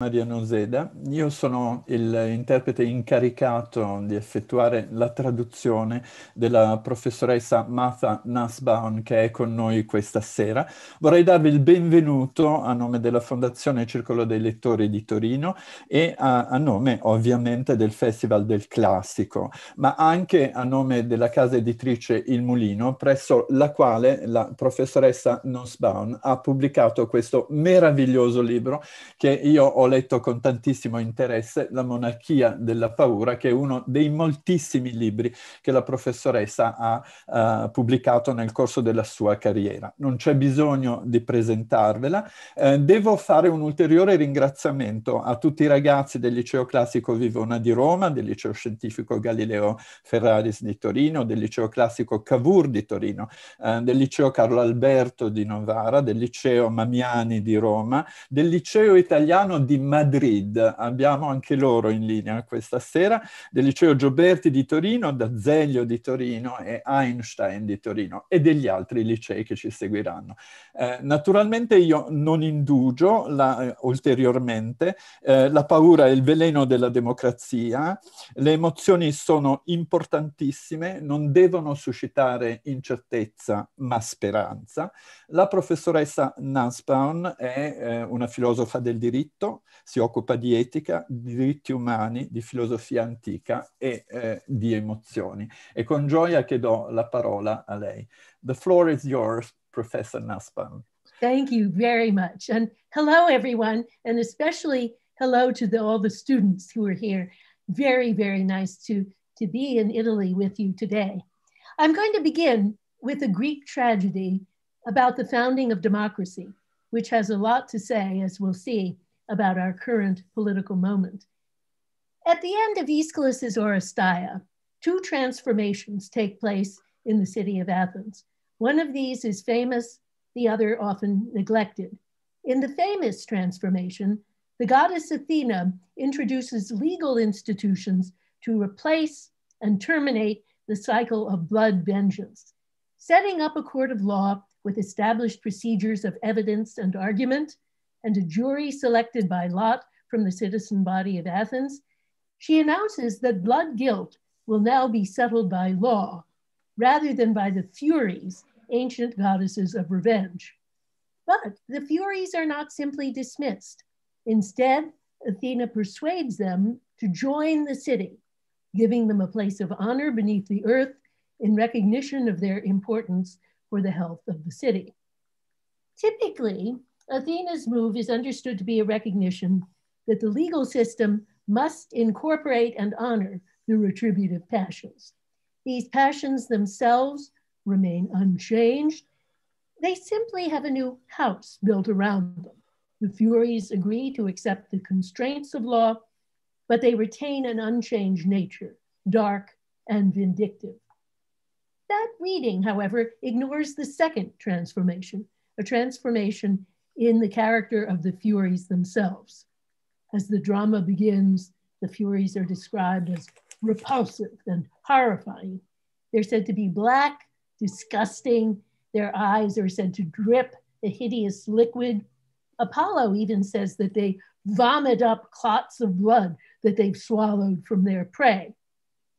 Maria Noseda, io sono l'interprete incaricato di effettuare la traduzione della professoressa Martha Nussbaum che è con noi questa sera. Vorrei darvi il benvenuto a nome della Fondazione Circolo dei Lettori di Torino e a, a nome ovviamente del Festival del Classico, ma anche a nome della casa editrice Il Mulino, presso la quale la professoressa Nussbaum ha pubblicato questo meraviglioso libro che io ho letto con tantissimo interesse La monarchia della paura, che è uno dei moltissimi libri che la professoressa ha uh, pubblicato nel corso della sua carriera. Non c'è bisogno di presentarvela. Eh, devo fare un ulteriore ringraziamento a tutti i ragazzi del Liceo Classico Vivona di Roma, del Liceo Scientifico Galileo Ferraris di Torino, del Liceo Classico Cavour di Torino, eh, del Liceo Carlo Alberto di Novara, del Liceo Mamiani di Roma, del Liceo Italiano di Madrid. Abbiamo anche loro in linea questa sera, del liceo Gioberti di Torino, D'Azeglio di Torino e Einstein di Torino e degli altri licei che ci seguiranno. Eh, naturalmente io non indugio la, eh, ulteriormente eh, la paura è il veleno della democrazia, le emozioni sono importantissime, non devono suscitare incertezza ma speranza. La professoressa Nansbaum è eh, una filosofa del diritto, si occupa di etica, di diritti umani, di filosofia antica e eh, di emozioni. E con gioia che do la parola a lei. The floor is yours, Professor Naspan. Thank you very much. And hello, everyone, and especially hello to the, all the students who are here. Very, very nice to, to be in Italy with you today. I'm going to begin with a Greek tragedy about the founding of democracy, which has a lot to say, as we'll see, about our current political moment. At the end of Aeschylus's Oresteia, two transformations take place in the city of Athens. One of these is famous, the other often neglected. In the famous transformation, the goddess Athena introduces legal institutions to replace and terminate the cycle of blood vengeance, setting up a court of law with established procedures of evidence and argument, and a jury selected by lot from the citizen body of Athens, she announces that blood guilt will now be settled by law rather than by the Furies, ancient goddesses of revenge. But the Furies are not simply dismissed. Instead, Athena persuades them to join the city, giving them a place of honor beneath the earth in recognition of their importance for the health of the city. Typically, Athena's move is understood to be a recognition that the legal system must incorporate and honor the retributive passions. These passions themselves remain unchanged. They simply have a new house built around them. The Furies agree to accept the constraints of law, but they retain an unchanged nature, dark and vindictive. That reading, however, ignores the second transformation, a transformation in the character of the Furies themselves. As the drama begins, the Furies are described as repulsive and horrifying. They're said to be black, disgusting. Their eyes are said to drip a hideous liquid. Apollo even says that they vomit up clots of blood that they've swallowed from their prey.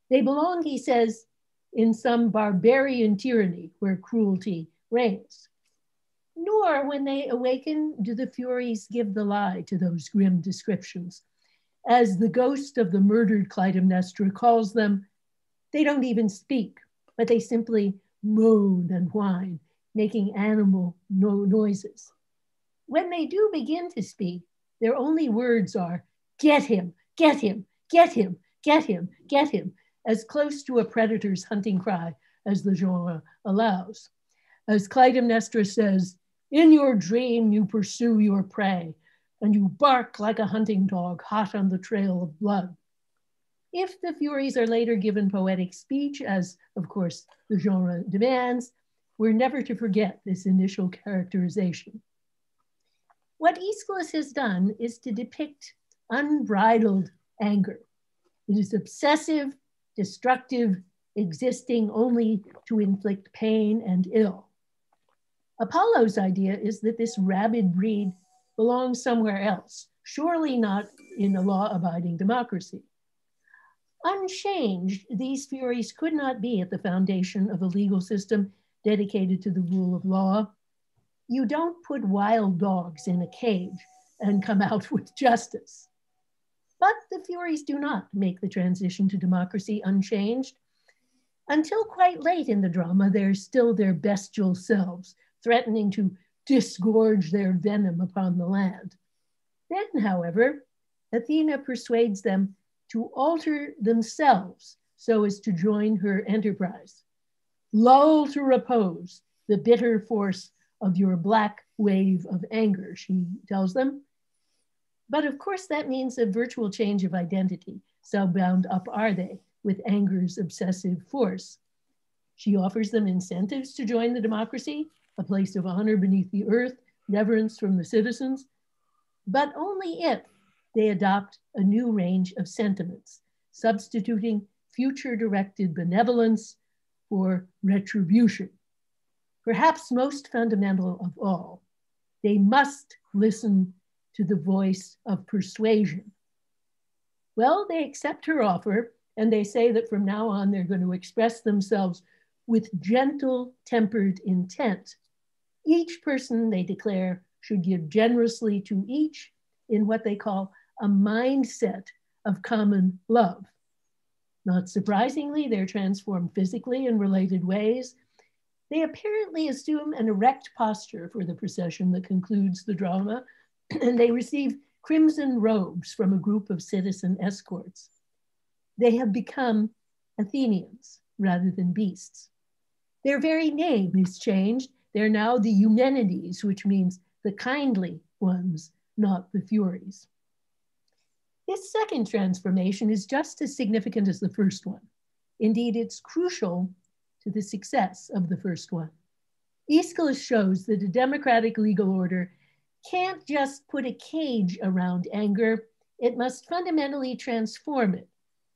They belong, he says, in some barbarian tyranny where cruelty reigns nor when they awaken do the Furies give the lie to those grim descriptions. As the ghost of the murdered Clytemnestra calls them, they don't even speak, but they simply moan and whine, making animal no noises. When they do begin to speak, their only words are, get him, get him, get him, get him, get him, as close to a predator's hunting cry as the genre allows. As Clytemnestra says, in your dream, you pursue your prey, and you bark like a hunting dog hot on the trail of blood. If the Furies are later given poetic speech, as of course the genre demands, we're never to forget this initial characterization. What Aeschylus has done is to depict unbridled anger. It is obsessive, destructive, existing only to inflict pain and ill. Apollo's idea is that this rabid breed belongs somewhere else, surely not in a law abiding democracy. Unchanged, these furies could not be at the foundation of a legal system dedicated to the rule of law. You don't put wild dogs in a cage and come out with justice. But the Furies do not make the transition to democracy unchanged. Until quite late in the drama, they're still their bestial selves, threatening to disgorge their venom upon the land. Then, however, Athena persuades them to alter themselves so as to join her enterprise. Lull to repose the bitter force of your black wave of anger, she tells them. But of course, that means a virtual change of identity. So bound up are they with anger's obsessive force. She offers them incentives to join the democracy, a place of honor beneath the earth, reverence from the citizens, but only if they adopt a new range of sentiments, substituting future directed benevolence for retribution. Perhaps most fundamental of all, they must listen to the voice of persuasion. Well, they accept her offer and they say that from now on they're going to express themselves with gentle, tempered intent each person, they declare, should give generously to each in what they call a mindset of common love. Not surprisingly, they're transformed physically in related ways. They apparently assume an erect posture for the procession that concludes the drama, and they receive crimson robes from a group of citizen escorts. They have become Athenians rather than beasts. Their very name is changed they're now the Eumenides, which means the kindly ones, not the Furies. This second transformation is just as significant as the first one. Indeed, it's crucial to the success of the first one. Aeschylus shows that a democratic legal order can't just put a cage around anger, it must fundamentally transform it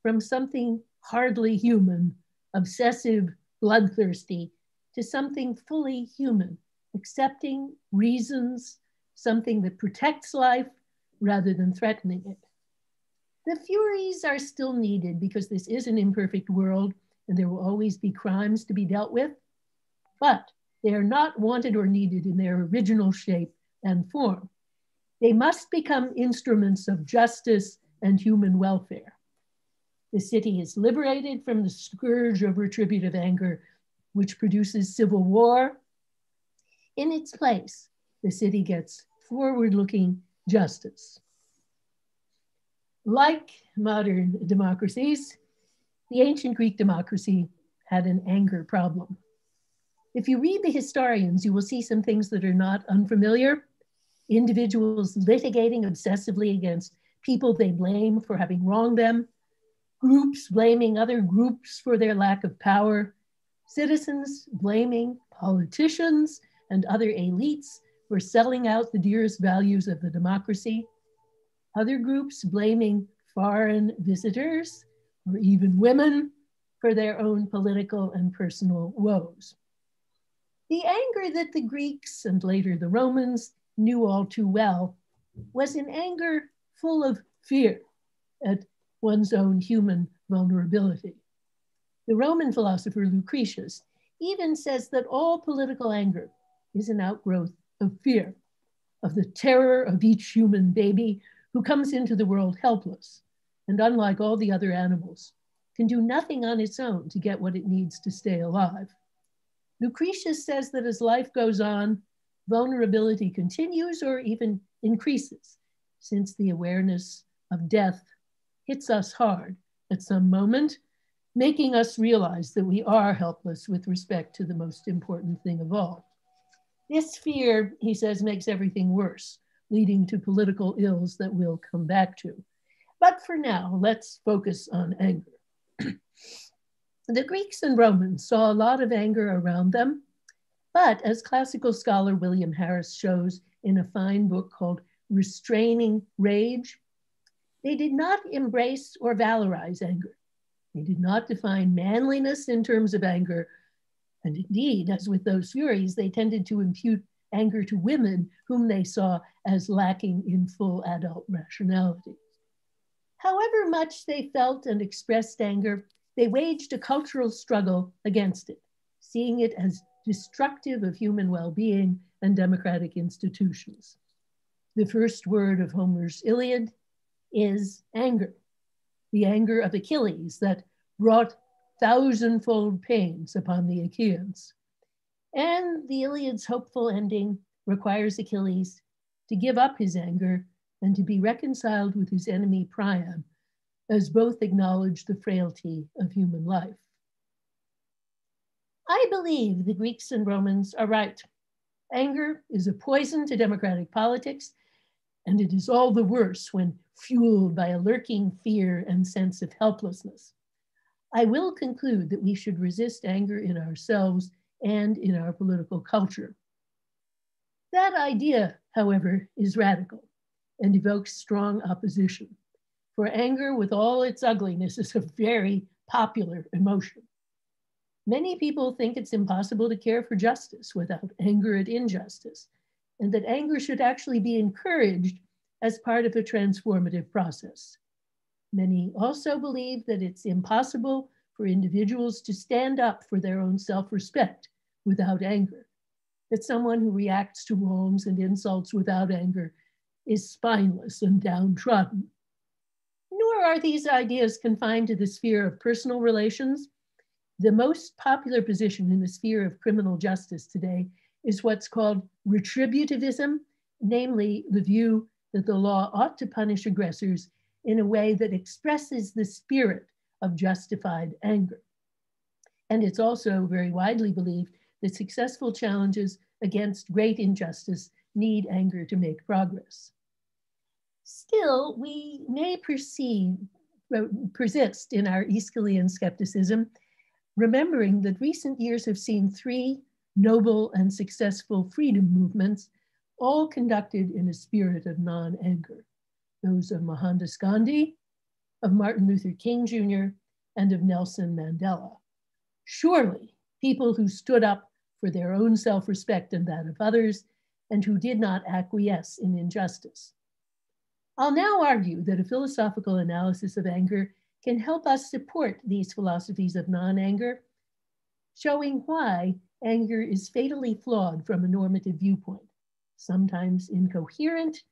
from something hardly human, obsessive, bloodthirsty, to something fully human, accepting reasons, something that protects life rather than threatening it. The Furies are still needed because this is an imperfect world and there will always be crimes to be dealt with, but they are not wanted or needed in their original shape and form. They must become instruments of justice and human welfare. The city is liberated from the scourge of retributive anger which produces civil war. In its place, the city gets forward looking justice. Like modern democracies, the ancient Greek democracy had an anger problem. If you read the historians, you will see some things that are not unfamiliar. Individuals litigating obsessively against people they blame for having wronged them, groups blaming other groups for their lack of power, Citizens blaming politicians and other elites for selling out the dearest values of the democracy. Other groups blaming foreign visitors or even women for their own political and personal woes. The anger that the Greeks and later the Romans knew all too well was an anger full of fear at one's own human vulnerability. The Roman philosopher Lucretius even says that all political anger is an outgrowth of fear, of the terror of each human baby who comes into the world helpless and, unlike all the other animals, can do nothing on its own to get what it needs to stay alive. Lucretius says that as life goes on, vulnerability continues or even increases, since the awareness of death hits us hard at some moment making us realize that we are helpless with respect to the most important thing of all. This fear, he says, makes everything worse, leading to political ills that we'll come back to. But for now, let's focus on anger. the Greeks and Romans saw a lot of anger around them, but as classical scholar William Harris shows in a fine book called Restraining Rage, they did not embrace or valorize anger. They did not define manliness in terms of anger. And indeed, as with those Furies, they tended to impute anger to women, whom they saw as lacking in full adult rationality. However much they felt and expressed anger, they waged a cultural struggle against it, seeing it as destructive of human well being and democratic institutions. The first word of Homer's Iliad is anger the anger of Achilles that brought thousandfold pains upon the Achaeans. And the Iliad's hopeful ending requires Achilles to give up his anger and to be reconciled with his enemy Priam, as both acknowledge the frailty of human life. I believe the Greeks and Romans are right. Anger is a poison to democratic politics and it is all the worse when fueled by a lurking fear and sense of helplessness. I will conclude that we should resist anger in ourselves and in our political culture. That idea, however, is radical and evokes strong opposition. For anger, with all its ugliness, is a very popular emotion. Many people think it's impossible to care for justice without anger at injustice, and that anger should actually be encouraged as part of a transformative process. Many also believe that it's impossible for individuals to stand up for their own self respect without anger, that someone who reacts to wrongs and insults without anger is spineless and downtrodden. Nor are these ideas confined to the sphere of personal relations. The most popular position in the sphere of criminal justice today is what's called retributivism, namely the view that the law ought to punish aggressors in a way that expresses the spirit of justified anger. And it's also very widely believed that successful challenges against great injustice need anger to make progress. Still, we may perceive, persist in our Aeschylean skepticism, remembering that recent years have seen three noble and successful freedom movements, all conducted in a spirit of non-anger. Those of Mahatma Gandhi, of Martin Luther King Jr., and of Nelson Mandela. Surely, people who stood up for their own self-respect and that of others, and who did not acquiesce in injustice. I'll now argue that a philosophical analysis of anger can help us support these philosophies of non-anger, showing why anger is fatally flawed from a normative viewpoint, sometimes incoherent,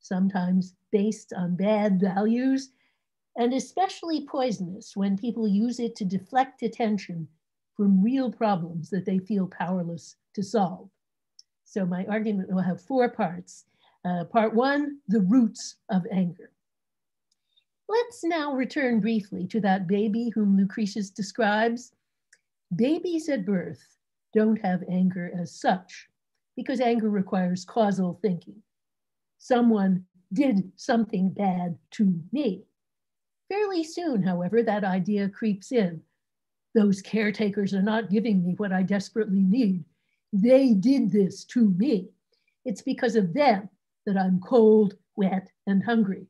sometimes based on bad values, and especially poisonous when people use it to deflect attention from real problems that they feel powerless to solve. So my argument will have four parts. Uh, part one, the roots of anger. Let's now return briefly to that baby whom Lucretius describes. Babies at birth don't have anger as such, because anger requires causal thinking. Someone did something bad to me. Fairly soon, however, that idea creeps in. Those caretakers are not giving me what I desperately need. They did this to me. It's because of them that I'm cold, wet, and hungry.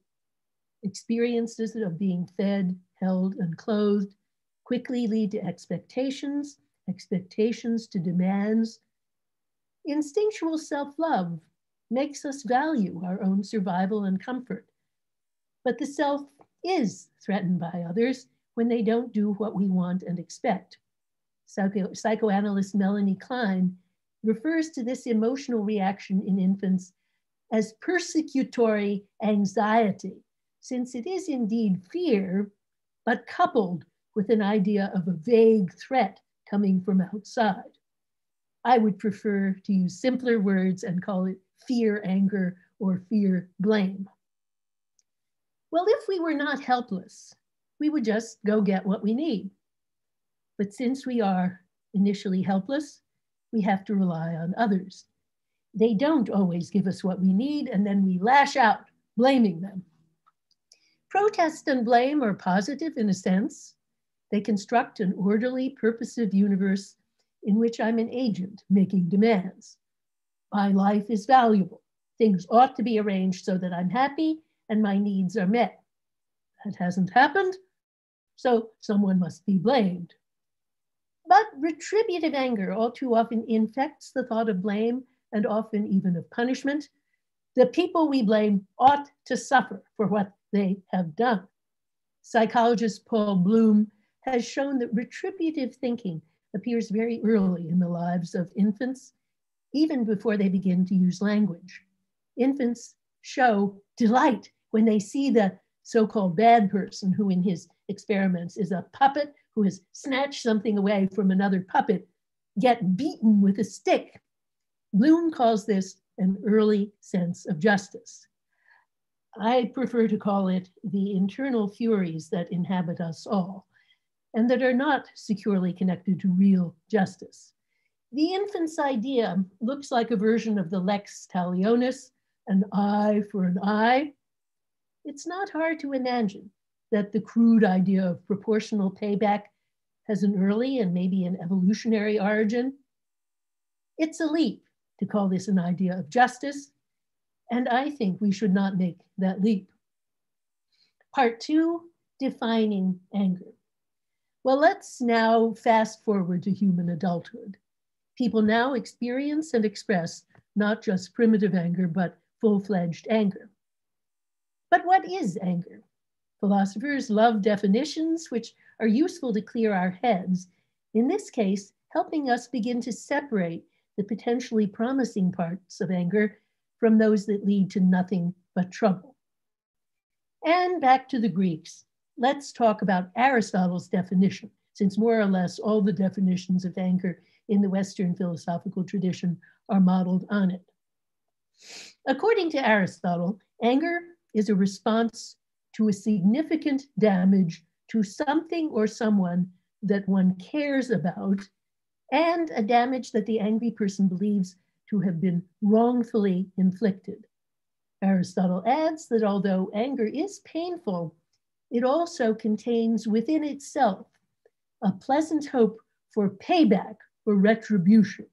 Experiences of being fed, held, and clothed quickly lead to expectations expectations to demands. Instinctual self love makes us value our own survival and comfort. But the self is threatened by others when they don't do what we want and expect. Psycho- psychoanalyst Melanie Klein refers to this emotional reaction in infants as persecutory anxiety, since it is indeed fear, but coupled with an idea of a vague threat coming from outside. I would prefer to use simpler words and call it fear anger or fear blame. Well, if we were not helpless, we would just go get what we need. But since we are initially helpless, we have to rely on others. They don't always give us what we need, and then we lash out, blaming them. Protest and blame are positive in a sense. They construct an orderly, purposive universe in which I'm an agent making demands. My life is valuable. Things ought to be arranged so that I'm happy and my needs are met. That hasn't happened, so someone must be blamed. But retributive anger all too often infects the thought of blame and often even of punishment. The people we blame ought to suffer for what they have done. Psychologist Paul Bloom has shown that retributive thinking appears very early in the lives of infants, even before they begin to use language. Infants show delight when they see the so called bad person, who in his experiments is a puppet who has snatched something away from another puppet, get beaten with a stick. Bloom calls this an early sense of justice. I prefer to call it the internal furies that inhabit us all and that are not securely connected to real justice. The infant's idea looks like a version of the lex talionis, an eye for an eye. It's not hard to imagine that the crude idea of proportional payback has an early and maybe an evolutionary origin. It's a leap to call this an idea of justice, and I think we should not make that leap. Part two, defining anger. Well, let's now fast forward to human adulthood. People now experience and express not just primitive anger, but full fledged anger. But what is anger? Philosophers love definitions which are useful to clear our heads, in this case, helping us begin to separate the potentially promising parts of anger from those that lead to nothing but trouble. And back to the Greeks, let's talk about Aristotle's definition, since more or less all the definitions of anger in the Western philosophical tradition are modeled on it. According to Aristotle, anger is a response to a significant damage to something or someone that one cares about, and a damage that the angry person believes to have been wrongfully inflicted. Aristotle adds that although anger is painful, it also contains within itself a pleasant hope for payback or retribution.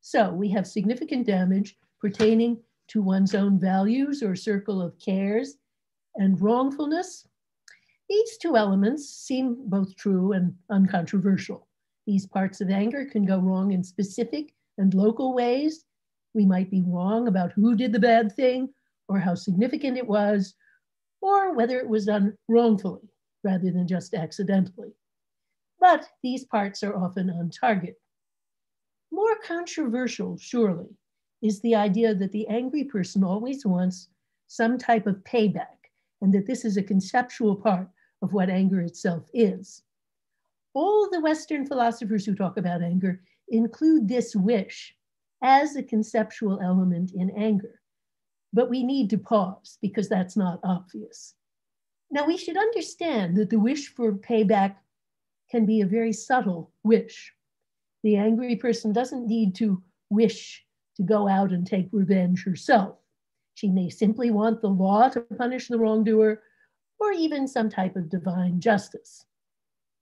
So we have significant damage pertaining to one's own values or circle of cares and wrongfulness. These two elements seem both true and uncontroversial. These parts of anger can go wrong in specific and local ways. We might be wrong about who did the bad thing or how significant it was or whether it was done wrongfully rather than just accidentally. But these parts are often on target. More controversial, surely, is the idea that the angry person always wants some type of payback and that this is a conceptual part of what anger itself is. All the Western philosophers who talk about anger include this wish as a conceptual element in anger but we need to pause because that's not obvious. Now, we should understand that the wish for payback can be a very subtle wish. The angry person doesn't need to wish to go out and take revenge herself. She may simply want the law to punish the wrongdoer or even some type of divine justice.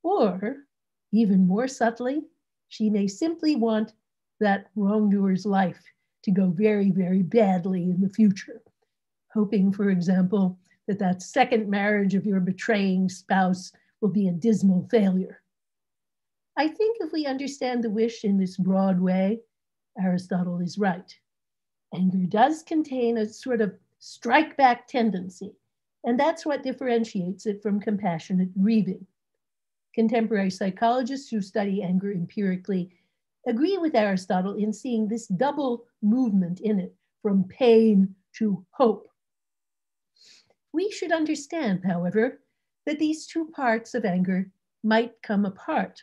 Or, even more subtly, she may simply want that wrongdoer's life to go very, very badly in the future. Hoping, for example, that that second marriage of your betraying spouse will be a dismal failure. I think if we understand the wish in this broad way, Aristotle is right. Anger does contain a sort of strike back tendency, and that's what differentiates it from compassionate grieving. Contemporary psychologists who study anger empirically agree with Aristotle in seeing this double movement in it from pain to hope. We should understand, however, that these two parts of anger might come apart.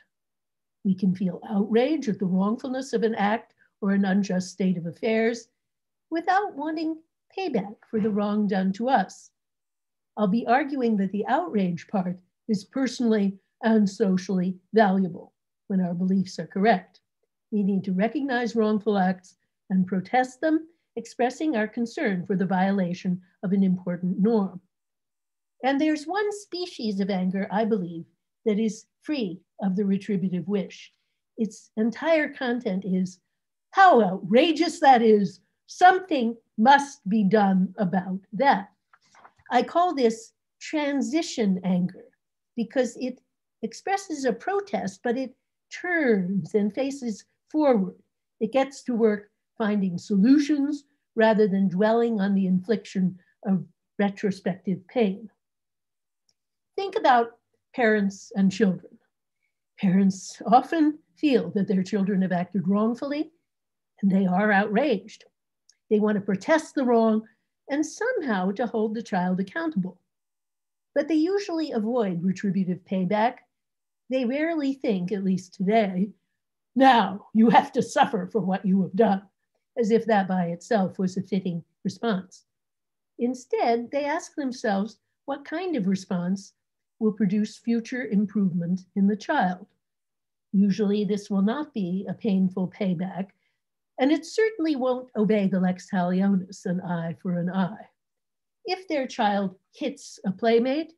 We can feel outrage at the wrongfulness of an act or an unjust state of affairs without wanting payback for the wrong done to us. I'll be arguing that the outrage part is personally and socially valuable when our beliefs are correct. We need to recognize wrongful acts and protest them, expressing our concern for the violation of an important norm. And there's one species of anger, I believe, that is free of the retributive wish. Its entire content is how outrageous that is. Something must be done about that. I call this transition anger because it expresses a protest, but it turns and faces forward. It gets to work finding solutions rather than dwelling on the infliction of retrospective pain. Think about parents and children. Parents often feel that their children have acted wrongfully and they are outraged. They want to protest the wrong and somehow to hold the child accountable. But they usually avoid retributive payback. They rarely think, at least today, now you have to suffer for what you have done, as if that by itself was a fitting response. Instead, they ask themselves what kind of response will produce future improvement in the child. Usually, this will not be a painful payback, and it certainly won't obey the lex talionis, an eye for an eye. If their child hits a playmate,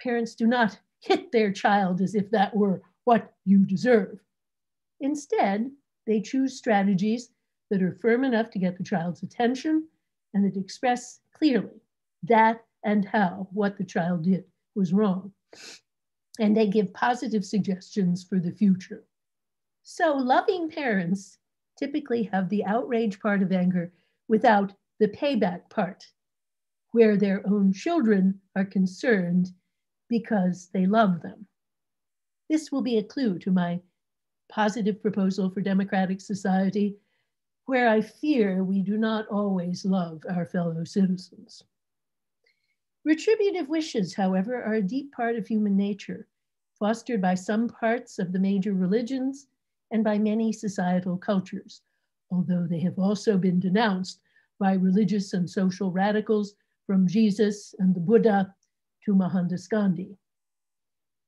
parents do not hit their child as if that were what you deserve. Instead, they choose strategies that are firm enough to get the child's attention and that express clearly that and how what the child did was wrong. And they give positive suggestions for the future. So, loving parents typically have the outrage part of anger without the payback part, where their own children are concerned because they love them. This will be a clue to my positive proposal for democratic society, where I fear we do not always love our fellow citizens. Retributive wishes, however, are a deep part of human nature, fostered by some parts of the major religions and by many societal cultures, although they have also been denounced by religious and social radicals from Jesus and the Buddha to Mohandas Gandhi.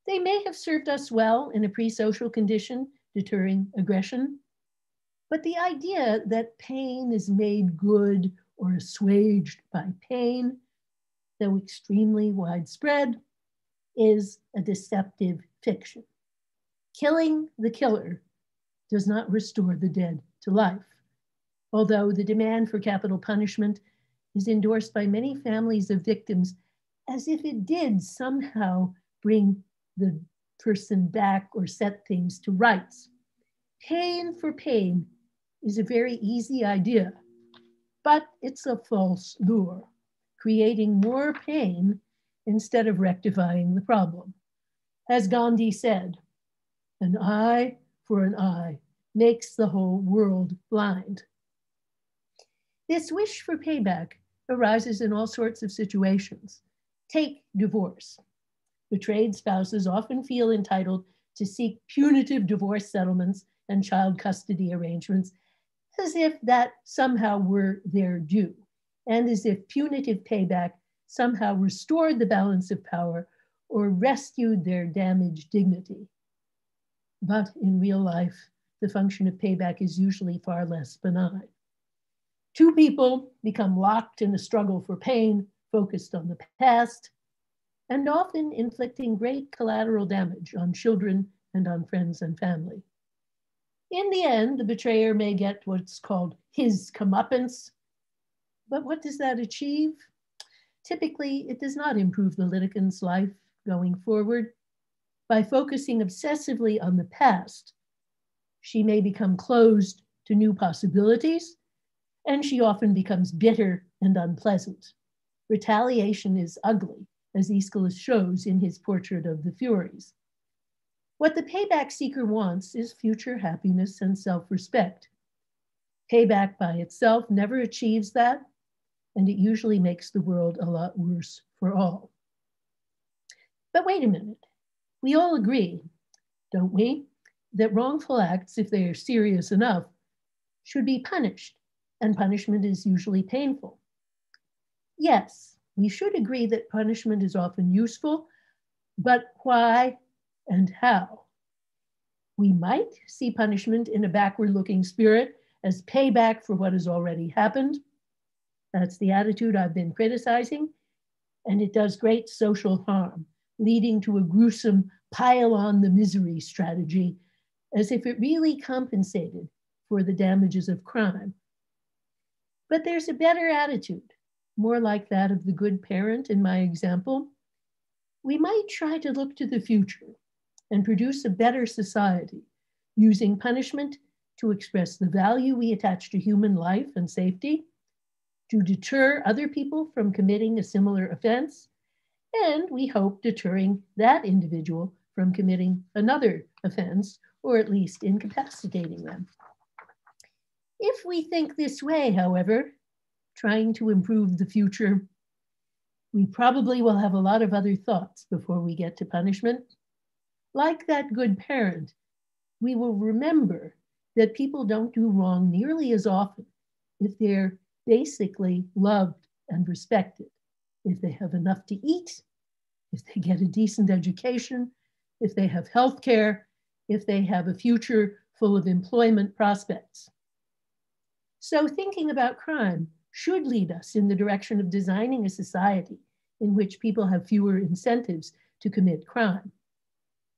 They may have served us well in a pre social condition deterring aggression. But the idea that pain is made good or assuaged by pain, though extremely widespread, is a deceptive fiction. Killing the killer does not restore the dead to life, although the demand for capital punishment is endorsed by many families of victims as if it did somehow bring the person back or set things to rights. Pain for pain is a very easy idea, but it's a false lure, creating more pain instead of rectifying the problem. As Gandhi said, an eye for an eye makes the whole world blind. This wish for payback arises in all sorts of situations. Take divorce betrayed spouses often feel entitled to seek punitive divorce settlements and child custody arrangements as if that somehow were their due, and as if punitive payback somehow restored the balance of power or rescued their damaged dignity. But in real life, the function of payback is usually far less benign. Two people become locked in a struggle for pain focused on the past, and often inflicting great collateral damage on children and on friends and family. In the end, the betrayer may get what's called his comeuppance. But what does that achieve? Typically, it does not improve the litigant's life going forward. By focusing obsessively on the past, she may become closed to new possibilities, and she often becomes bitter and unpleasant. Retaliation is ugly, as Aeschylus shows in his portrait of the Furies. What the payback seeker wants is future happiness and self respect. Payback by itself never achieves that, and it usually makes the world a lot worse for all. But wait a minute. We all agree, don't we, that wrongful acts, if they are serious enough, should be punished, and punishment is usually painful. Yes, we should agree that punishment is often useful, but why and how? We might see punishment in a backward looking spirit as payback for what has already happened. That's the attitude I've been criticizing. And it does great social harm, leading to a gruesome pile on the misery strategy, as if it really compensated for the damages of crime. But there's a better attitude more like that of the good parent in my example, we might try to look to the future and produce a better society using punishment to express the value we attach to human life and safety, to deter other people from committing a similar offense, and we hope deterring that individual from committing another offense or at least incapacitating them. If we think this way, however, trying to improve the future. We probably will have a lot of other thoughts before we get to punishment. Like that good parent, we will remember that people don't do wrong nearly as often if they're basically loved and respected, if they have enough to eat, if they get a decent education, if they have health care, if they have a future full of employment prospects. So, thinking about crime, should lead us in the direction of designing a society in which people have fewer incentives to commit crime.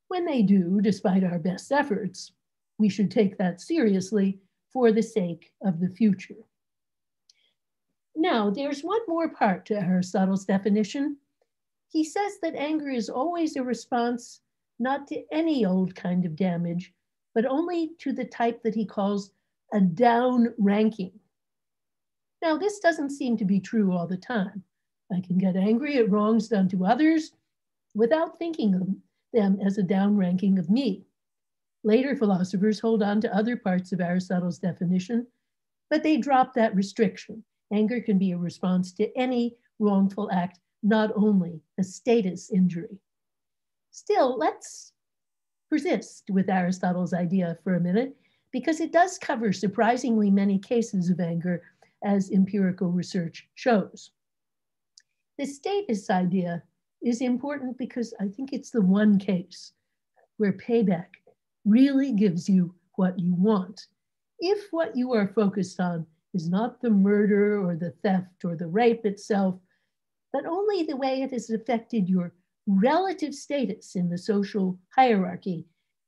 When they do, despite our best efforts, we should take that seriously for the sake of the future. Now, there's one more part to Aristotle's definition. He says that anger is always a response not to any old kind of damage, but only to the type that he calls a down ranking now, this doesn't seem to be true all the time. I can get angry at wrongs done to others without thinking of them as a downranking of me. Later philosophers hold on to other parts of Aristotle's definition, but they drop that restriction. Anger can be a response to any wrongful act, not only a status injury. Still, let's persist with Aristotle's idea for a minute, because it does cover surprisingly many cases of anger as empirical research shows. The status idea is important because I think it's the one case where payback really gives you what you want. If what you are focused on is not the murder or the theft or the rape itself, but only the way it has affected your relative status in the social hierarchy,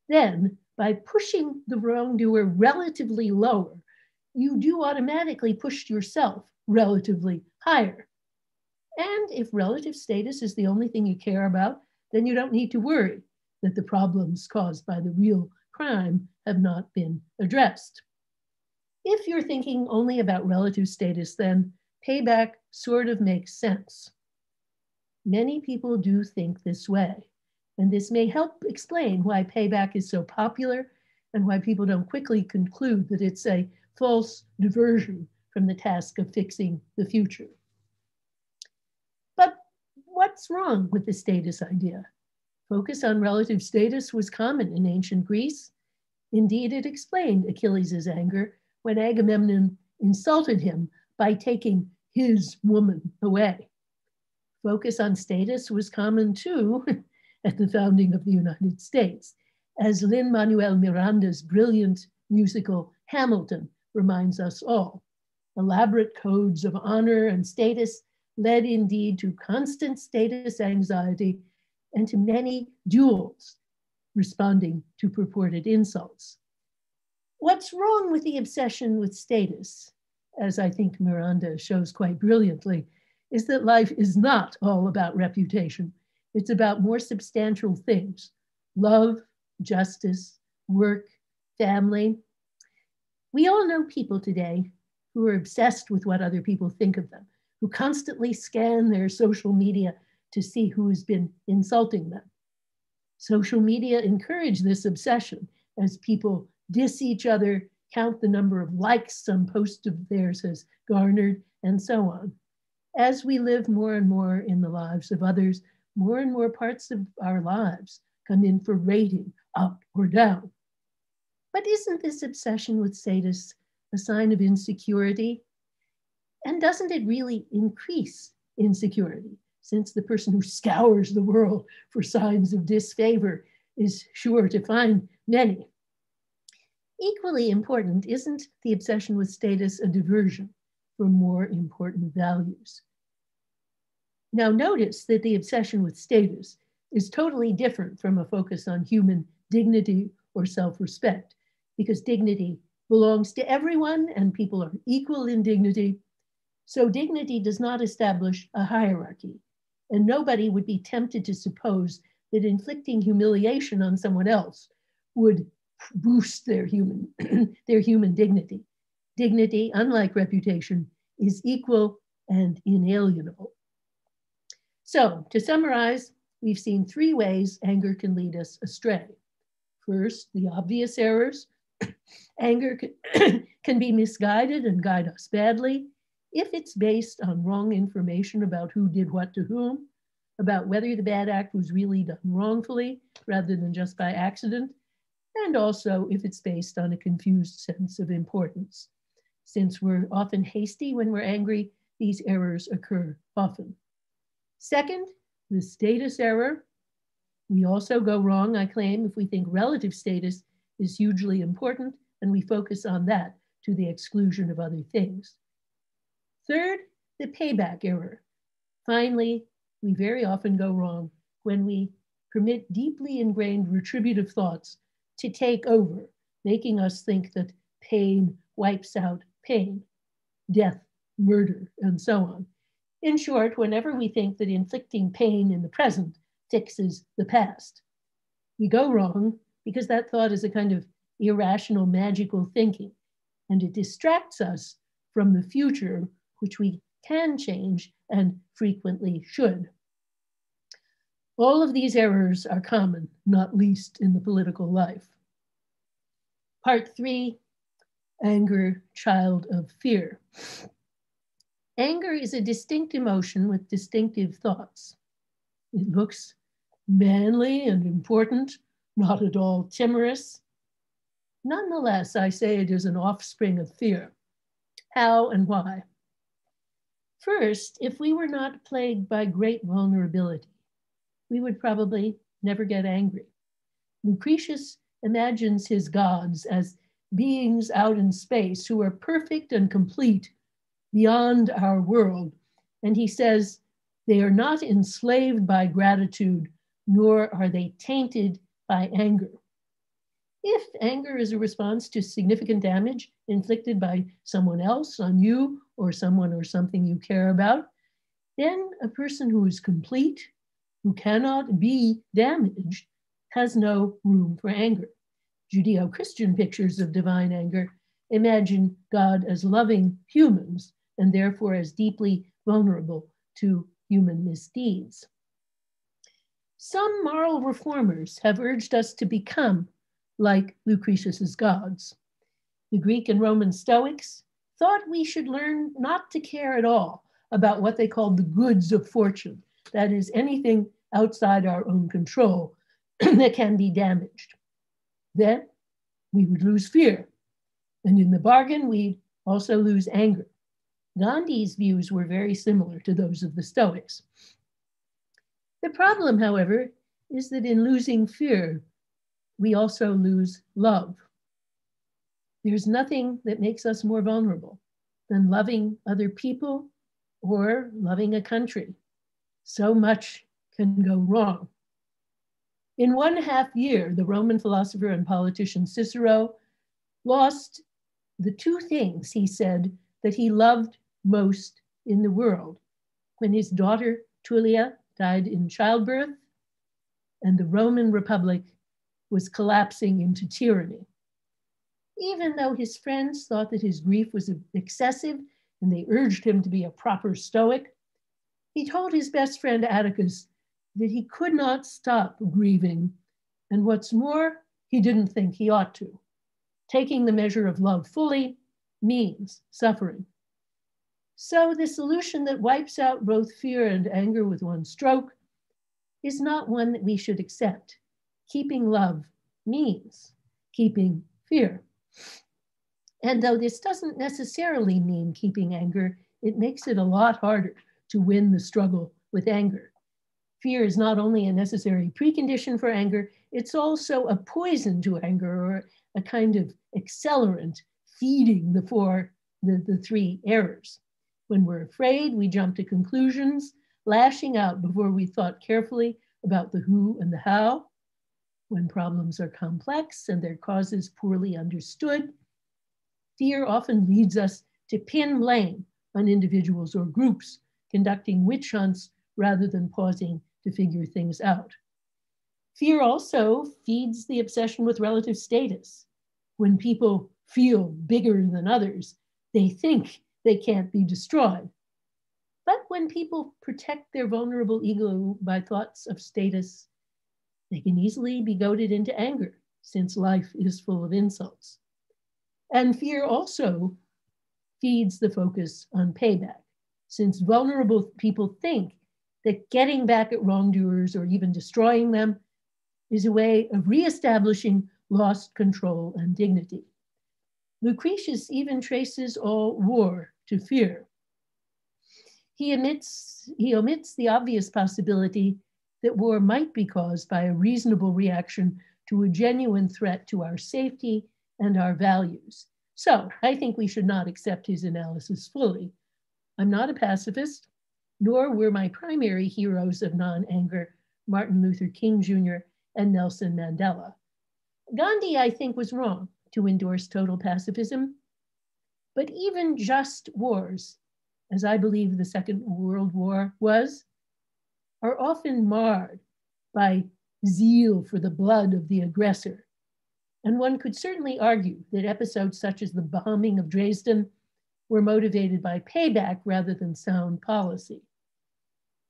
then by pushing the wrongdoer relatively lower, you do automatically push yourself relatively higher. And if relative status is the only thing you care about, then you don't need to worry that the problems caused by the real crime have not been addressed. If you're thinking only about relative status, then payback sort of makes sense. Many people do think this way, and this may help explain why payback is so popular and why people don't quickly conclude that it's a false diversion from the task of fixing the future. But what's wrong with the status idea? Focus on relative status was common in ancient Greece. Indeed, it explained Achilles' anger when Agamemnon insulted him by taking his woman away. Focus on status was common too at the founding of the United States, as Lin Manuel Miranda's brilliant musical Hamilton reminds us all. Elaborate codes of honor and status led indeed to constant status anxiety and to many duels responding to purported insults. What's wrong with the obsession with status, as I think Miranda shows quite brilliantly, is that life is not all about reputation. It's about more substantial things love, justice, work, family, we all know people today who are obsessed with what other people think of them, who constantly scan their social media to see who has been insulting them. Social media encourage this obsession as people diss each other, count the number of likes some post of theirs has garnered, and so on. As we live more and more in the lives of others, more and more parts of our lives come in for rating up or down, but isn't this obsession with status a sign of insecurity? And doesn't it really increase insecurity since the person who scours the world for signs of disfavor is sure to find many? Equally important, isn't the obsession with status a diversion from more important values? Now, notice that the obsession with status is totally different from a focus on human dignity or self respect because dignity belongs to everyone and people are equal in dignity. So dignity does not establish a hierarchy. And nobody would be tempted to suppose that inflicting humiliation on someone else would boost their human, their human dignity. Dignity, unlike reputation, is equal and inalienable. So, to summarize, we've seen three ways anger can lead us astray. First, the obvious errors, Anger can, can be misguided and guide us badly if it's based on wrong information about who did what to whom, about whether the bad act was really done wrongfully rather than just by accident, and also if it's based on a confused sense of importance. Since we're often hasty when we're angry, these errors occur often. Second, the status error. We also go wrong, I claim, if we think relative status is hugely important, and we focus on that to the exclusion of other things. Third, the payback error. Finally, we very often go wrong when we permit deeply ingrained retributive thoughts to take over, making us think that pain wipes out pain, death, murder, and so on. In short, whenever we think that inflicting pain in the present fixes the past, we go wrong because that thought is a kind of irrational, magical thinking. And it distracts us from the future, which we can change and frequently should. All of these errors are common, not least in the political life. Part three, anger, child of fear. Anger is a distinct emotion with distinctive thoughts. It looks manly and important not at all timorous. Nonetheless, I say it is an offspring of fear. How and why? First, if we were not plagued by great vulnerability, we would probably never get angry. Lucretius imagines his gods as beings out in space who are perfect and complete beyond our world. And he says, they are not enslaved by gratitude, nor are they tainted by anger. If anger is a response to significant damage inflicted by someone else on you or someone or something you care about, then a person who is complete, who cannot be damaged, has no room for anger. Judeo Christian pictures of divine anger imagine God as loving humans and therefore as deeply vulnerable to human misdeeds. Some moral reformers have urged us to become like Lucretius's gods. The Greek and Roman Stoics thought we should learn not to care at all about what they called the goods of fortune, that is, anything outside our own control that can be damaged. Then we would lose fear, and in the bargain, we'd also lose anger. Gandhi's views were very similar to those of the Stoics. The problem, however, is that in losing fear, we also lose love. There's nothing that makes us more vulnerable than loving other people or loving a country. So much can go wrong. In one half year, the Roman philosopher and politician Cicero lost the two things he said that he loved most in the world when his daughter Tullia died in childbirth, and the Roman Republic was collapsing into tyranny. Even though his friends thought that his grief was excessive and they urged him to be a proper Stoic, he told his best friend Atticus that he could not stop grieving. And what's more, he didn't think he ought to. Taking the measure of love fully means suffering. So the solution that wipes out both fear and anger with one stroke is not one that we should accept. Keeping love means keeping fear. And though this doesn't necessarily mean keeping anger, it makes it a lot harder to win the struggle with anger. Fear is not only a necessary precondition for anger, it's also a poison to anger or a kind of accelerant feeding the four, the, the three errors. When we're afraid, we jump to conclusions, lashing out before we thought carefully about the who and the how. When problems are complex and their causes poorly understood, fear often leads us to pin blame on individuals or groups, conducting witch hunts rather than pausing to figure things out. Fear also feeds the obsession with relative status. When people feel bigger than others, they think they can't be destroyed. But when people protect their vulnerable ego by thoughts of status, they can easily be goaded into anger since life is full of insults. And fear also feeds the focus on payback, since vulnerable people think that getting back at wrongdoers or even destroying them is a way of reestablishing lost control and dignity. Lucretius even traces all war to fear. He, omits, he omits the obvious possibility that war might be caused by a reasonable reaction to a genuine threat to our safety and our values. So I think we should not accept his analysis fully. I'm not a pacifist, nor were my primary heroes of non anger Martin Luther King Jr. and Nelson Mandela. Gandhi, I think, was wrong to endorse total pacifism but even just wars, as I believe the Second World War was, are often marred by zeal for the blood of the aggressor. And one could certainly argue that episodes such as the bombing of Dresden were motivated by payback rather than sound policy.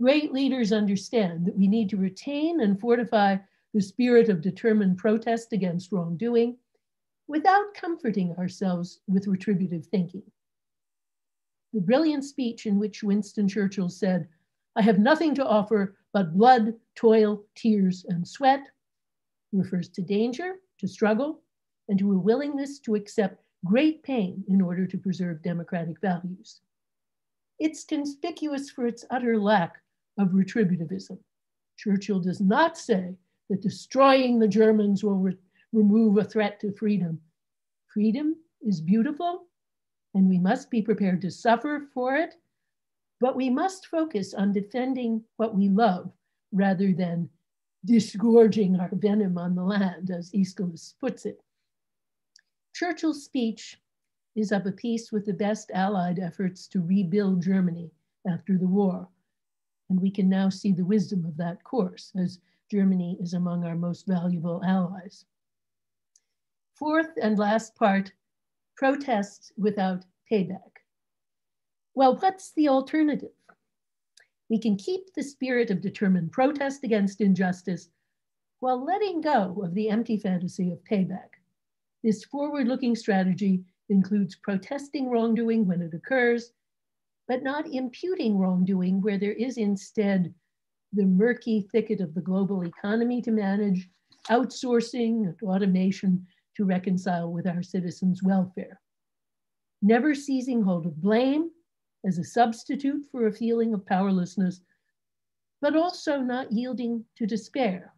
Great leaders understand that we need to retain and fortify the spirit of determined protest against wrongdoing without comforting ourselves with retributive thinking. The brilliant speech in which Winston Churchill said, I have nothing to offer but blood, toil, tears, and sweat, refers to danger, to struggle, and to a willingness to accept great pain in order to preserve democratic values. It's conspicuous for its utter lack of retributivism. Churchill does not say that destroying the Germans will re remove a threat to freedom. Freedom is beautiful, and we must be prepared to suffer for it, but we must focus on defending what we love rather than disgorging our venom on the land, as Aeschylus puts it. Churchill's speech is of a piece with the best Allied efforts to rebuild Germany after the war. And we can now see the wisdom of that course as Germany is among our most valuable allies. Fourth and last part, protest without payback. Well, what's the alternative? We can keep the spirit of determined protest against injustice while letting go of the empty fantasy of payback. This forward-looking strategy includes protesting wrongdoing when it occurs, but not imputing wrongdoing where there is instead the murky thicket of the global economy to manage, outsourcing, automation, to reconcile with our citizens' welfare. Never seizing hold of blame as a substitute for a feeling of powerlessness, but also not yielding to despair.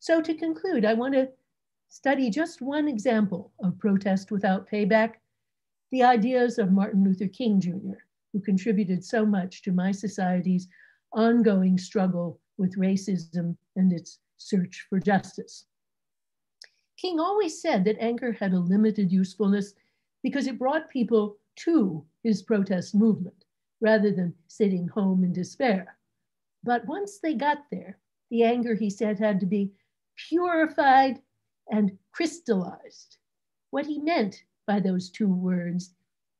So, to conclude, I want to study just one example of protest without payback the ideas of Martin Luther King Jr., who contributed so much to my society's ongoing struggle with racism and its search for justice. King always said that anger had a limited usefulness because it brought people to his protest movement rather than sitting home in despair. But once they got there, the anger, he said, had to be purified and crystallized. What he meant by those two words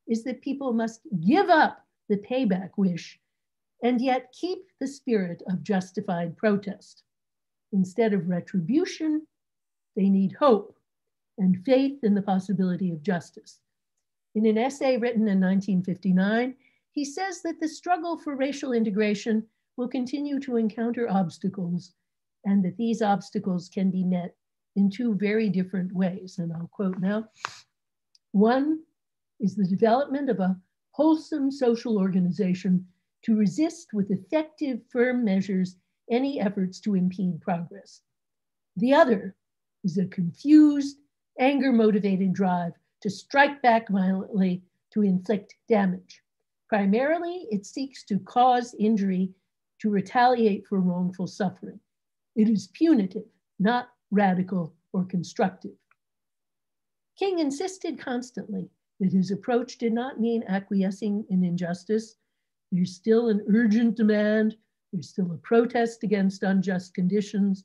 is that people must give up the payback wish and yet keep the spirit of justified protest. Instead of retribution, they need hope and faith in the possibility of justice. In an essay written in 1959, he says that the struggle for racial integration will continue to encounter obstacles and that these obstacles can be met in two very different ways. And I'll quote now. One is the development of a wholesome social organization to resist with effective, firm measures any efforts to impede progress. The other is a confused, anger motivated drive to strike back violently to inflict damage. Primarily, it seeks to cause injury to retaliate for wrongful suffering. It is punitive, not radical or constructive. King insisted constantly that his approach did not mean acquiescing in injustice. There's still an urgent demand, there's still a protest against unjust conditions,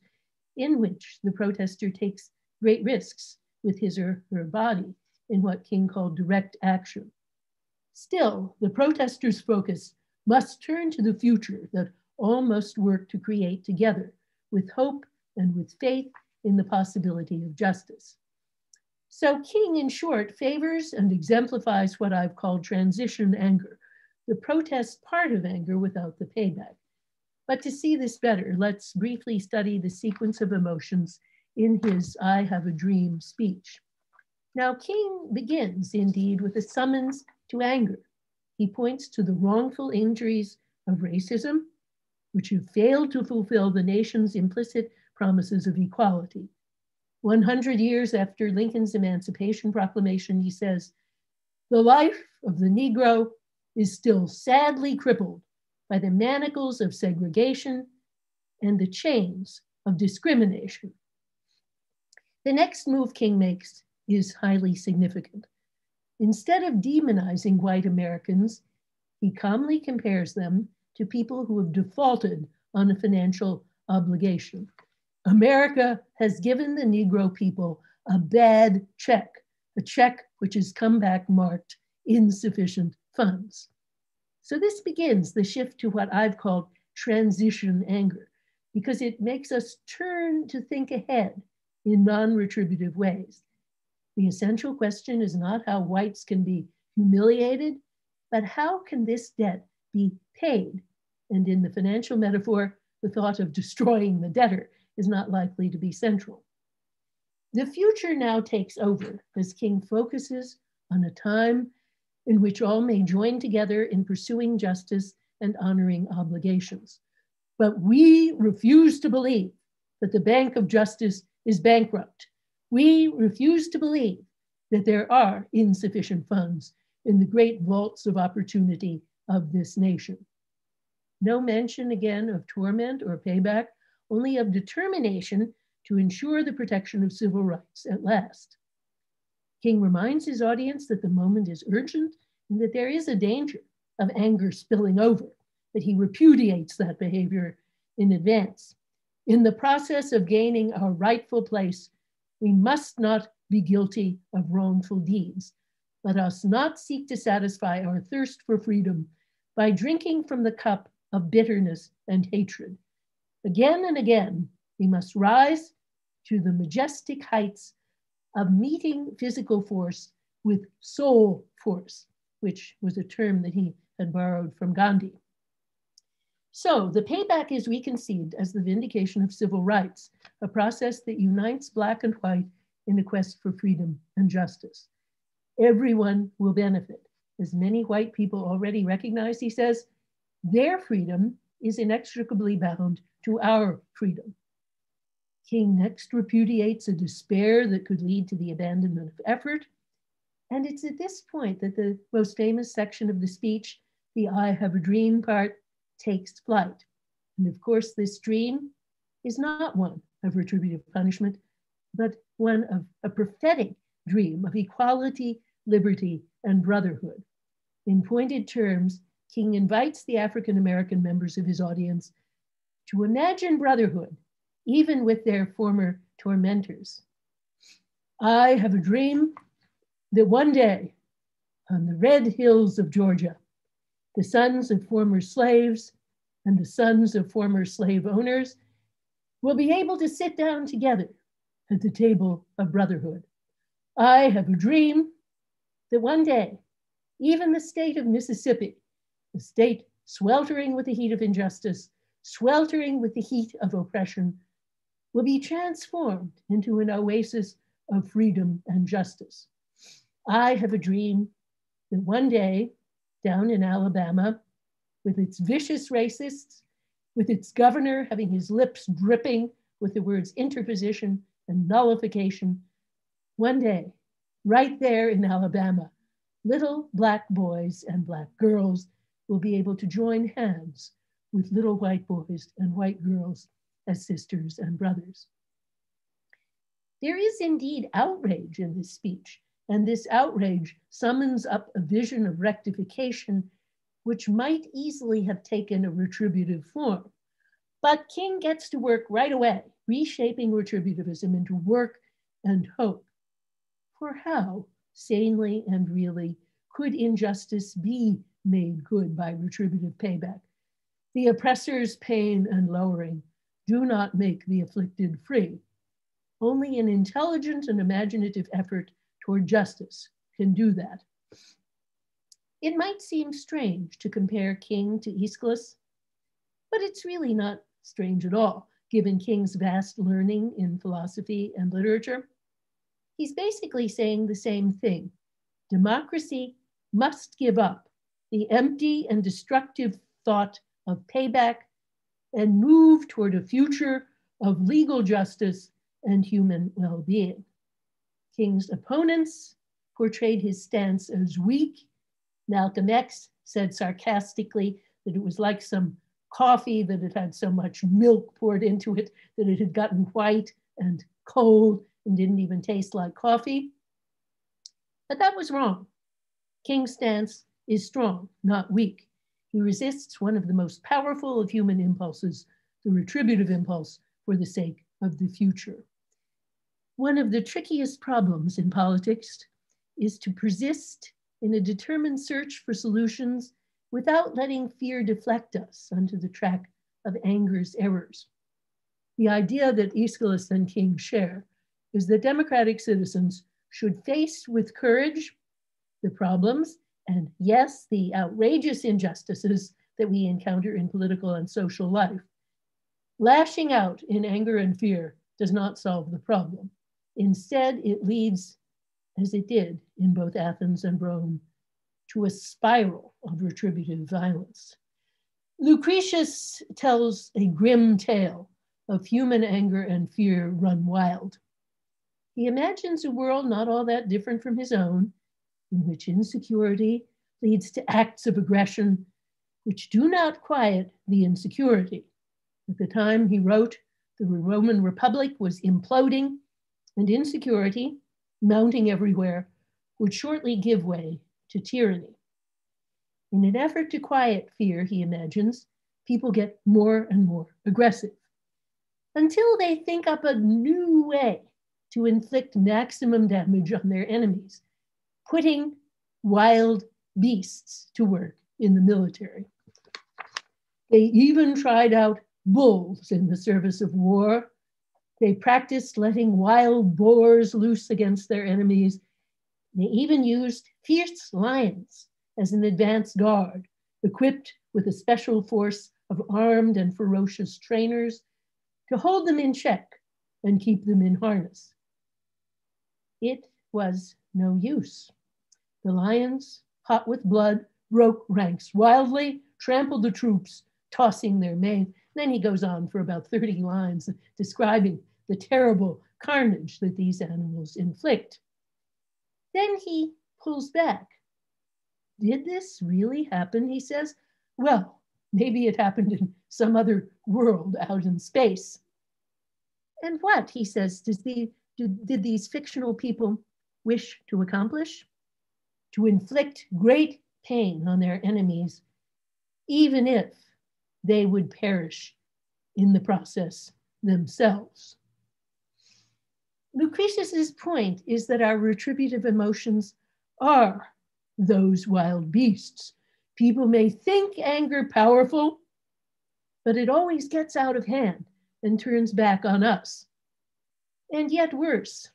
in which the protester takes great risks with his or her body in what King called direct action. Still, the protesters' focus must turn to the future that all must work to create together with hope and with faith in the possibility of justice. So King, in short, favors and exemplifies what I've called transition anger, the protest part of anger without the payback. But to see this better, let's briefly study the sequence of emotions in his I Have a Dream speech. Now, King begins, indeed, with a summons to anger. He points to the wrongful injuries of racism, which have failed to fulfill the nation's implicit promises of equality. 100 years after Lincoln's Emancipation Proclamation, he says, the life of the Negro is still sadly crippled by the manacles of segregation and the chains of discrimination. The next move King makes is highly significant. Instead of demonizing white Americans, he calmly compares them to people who have defaulted on a financial obligation. America has given the Negro people a bad check, a check which has come back marked insufficient funds. So this begins the shift to what I've called transition anger, because it makes us turn to think ahead in non-retributive ways. The essential question is not how whites can be humiliated, but how can this debt be paid? And in the financial metaphor, the thought of destroying the debtor is not likely to be central. The future now takes over as King focuses on a time in which all may join together in pursuing justice and honoring obligations. But we refuse to believe that the Bank of Justice is bankrupt. We refuse to believe that there are insufficient funds in the great vaults of opportunity of this nation. No mention again of torment or payback, only of determination to ensure the protection of civil rights at last. King reminds his audience that the moment is urgent and that there is a danger of anger spilling over, that he repudiates that behavior in advance. In the process of gaining our rightful place, we must not be guilty of wrongful deeds. Let us not seek to satisfy our thirst for freedom by drinking from the cup of bitterness and hatred. Again and again, we must rise to the majestic heights of meeting physical force with soul force, which was a term that he had borrowed from Gandhi. So the payback is reconceived as the vindication of civil rights, a process that unites black and white in the quest for freedom and justice. Everyone will benefit. As many white people already recognize, he says, their freedom is inextricably bound to our freedom. King next repudiates a despair that could lead to the abandonment of effort. And it's at this point that the most famous section of the speech, the I have a dream part, takes flight. And of course, this dream is not one of retributive punishment, but one of a prophetic dream of equality, liberty, and brotherhood. In pointed terms, King invites the African American members of his audience to imagine brotherhood even with their former tormentors. I have a dream that one day on the red hills of Georgia, the sons of former slaves and the sons of former slave owners will be able to sit down together at the table of brotherhood. I have a dream that one day, even the state of Mississippi, the state sweltering with the heat of injustice, sweltering with the heat of oppression, will be transformed into an oasis of freedom and justice. I have a dream that one day, down in Alabama, with its vicious racists, with its governor having his lips dripping with the words interposition and nullification, one day, right there in Alabama, little black boys and black girls will be able to join hands with little white boys and white girls as sisters and brothers. There is indeed outrage in this speech, and this outrage summons up a vision of rectification which might easily have taken a retributive form. But King gets to work right away, reshaping retributivism into work and hope. For how, sanely and really, could injustice be made good by retributive payback? The oppressor's pain and lowering do not make the afflicted free. Only an intelligent and imaginative effort toward justice can do that. It might seem strange to compare King to Aeschylus, but it's really not strange at all, given King's vast learning in philosophy and literature. He's basically saying the same thing. Democracy must give up the empty and destructive thought of payback and move toward a future of legal justice and human well being. King's opponents portrayed his stance as weak. Malcolm X said sarcastically that it was like some coffee, that it had so much milk poured into it that it had gotten white and cold and didn't even taste like coffee. But that was wrong. King's stance is strong, not weak. He resists one of the most powerful of human impulses, the retributive impulse, for the sake of the future. One of the trickiest problems in politics is to persist in a determined search for solutions without letting fear deflect us onto the track of anger's errors. The idea that Aeschylus and King share is that democratic citizens should face with courage the problems and yes, the outrageous injustices that we encounter in political and social life. Lashing out in anger and fear does not solve the problem. Instead, it leads, as it did in both Athens and Rome, to a spiral of retributive violence. Lucretius tells a grim tale of human anger and fear run wild. He imagines a world not all that different from his own, in which insecurity leads to acts of aggression which do not quiet the insecurity. At the time he wrote, the Roman Republic was imploding and insecurity, mounting everywhere, would shortly give way to tyranny. In an effort to quiet fear, he imagines, people get more and more aggressive until they think up a new way to inflict maximum damage on their enemies putting wild beasts to work in the military. They even tried out bulls in the service of war. They practiced letting wild boars loose against their enemies. They even used fierce lions as an advance guard, equipped with a special force of armed and ferocious trainers to hold them in check and keep them in harness. It was no use. The lions, hot with blood, broke ranks wildly, trampled the troops, tossing their mane. Then he goes on for about 30 lines describing the terrible carnage that these animals inflict. Then he pulls back. Did this really happen? He says. Well, maybe it happened in some other world out in space. And what, he says, does the, do, did these fictional people wish to accomplish? to inflict great pain on their enemies, even if they would perish in the process themselves. Lucretius's point is that our retributive emotions are those wild beasts. People may think anger powerful, but it always gets out of hand and turns back on us. And yet, worse,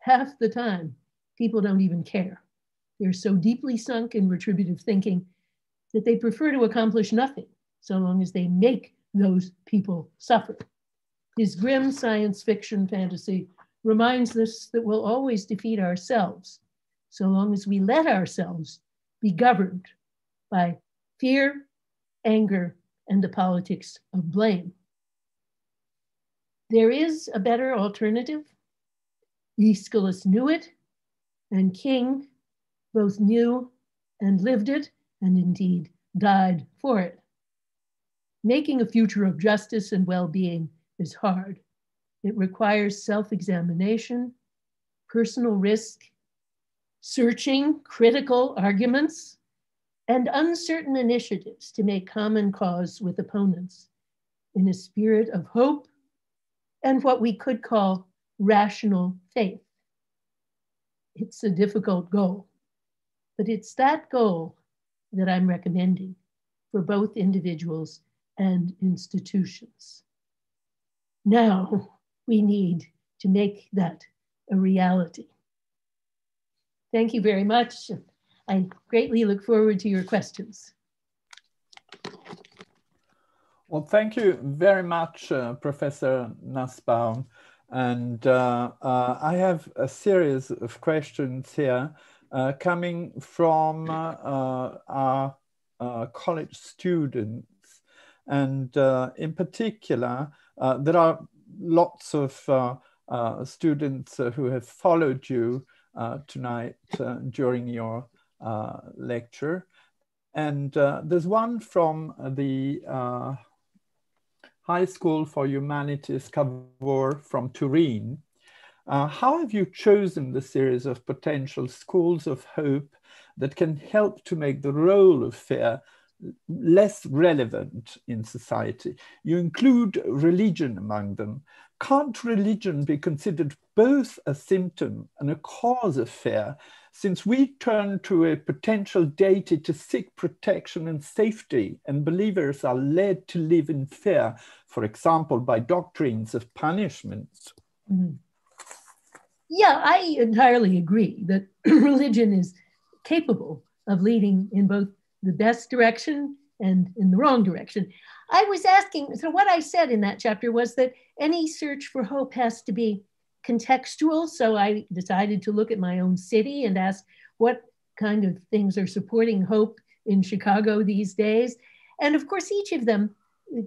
half the time, people don't even care. They're so deeply sunk in retributive thinking that they prefer to accomplish nothing so long as they make those people suffer. His grim science fiction fantasy reminds us that we'll always defeat ourselves so long as we let ourselves be governed by fear, anger, and the politics of blame. There is a better alternative. Aeschylus knew it, and King both knew and lived it, and indeed died for it. Making a future of justice and well being is hard. It requires self examination, personal risk, searching critical arguments, and uncertain initiatives to make common cause with opponents in a spirit of hope and what we could call rational faith. It's a difficult goal. But it's that goal that I'm recommending for both individuals and institutions. Now we need to make that a reality. Thank you very much. I greatly look forward to your questions. Well, thank you very much, uh, Professor Nussbaum. And uh, uh, I have a series of questions here. Uh, coming from uh, uh, our college students. And in particular, there are lots of students who have followed you tonight during your lecture. And uh, there's one from the uh, High School for Humanities Cavour from Turin, uh, how have you chosen the series of potential schools of hope that can help to make the role of fear less relevant in society? You include religion among them. Can't religion be considered both a symptom and a cause of fear, since we turn to a potential deity to seek protection and safety, and believers are led to live in fear, for example, by doctrines of punishment? Mm -hmm yeah, I entirely agree that religion is capable of leading in both the best direction and in the wrong direction. I was asking, so what I said in that chapter was that any search for hope has to be contextual. So I decided to look at my own city and ask what kind of things are supporting hope in Chicago these days. And of course, each of them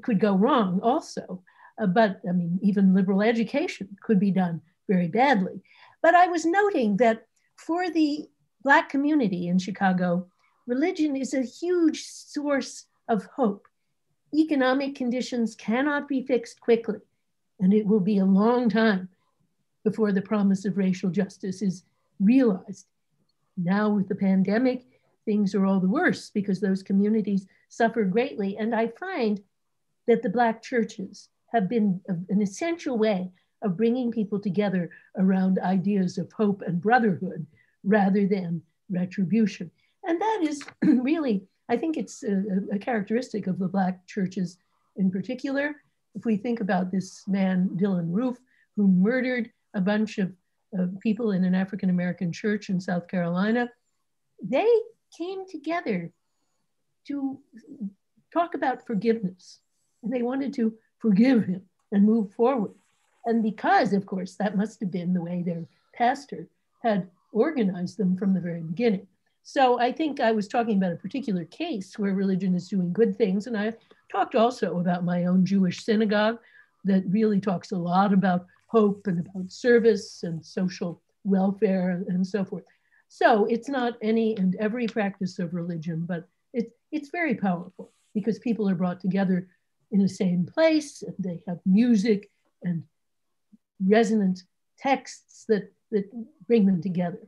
could go wrong also. Uh, but I mean, even liberal education could be done very badly. But I was noting that for the Black community in Chicago, religion is a huge source of hope. Economic conditions cannot be fixed quickly, and it will be a long time before the promise of racial justice is realized. Now, with the pandemic, things are all the worse because those communities suffer greatly. And I find that the Black churches have been an essential way of bringing people together around ideas of hope and brotherhood rather than retribution. And that is really, I think it's a, a, characteristic of the Black churches in particular. If we think about this man, Dylan Roof, who murdered a bunch of uh, people in an African American church in South Carolina, they came together to talk about forgiveness. And they wanted to forgive him and move forward. And because, of course, that must have been the way their pastor had organized them from the very beginning. So I think I was talking about a particular case where religion is doing good things. And I talked also about my own Jewish synagogue that really talks a lot about hope and about service and social welfare and so forth. So it's not any and every practice of religion, but it, it's very powerful because people are brought together in the same place and they have music and resonant texts that, that bring them together.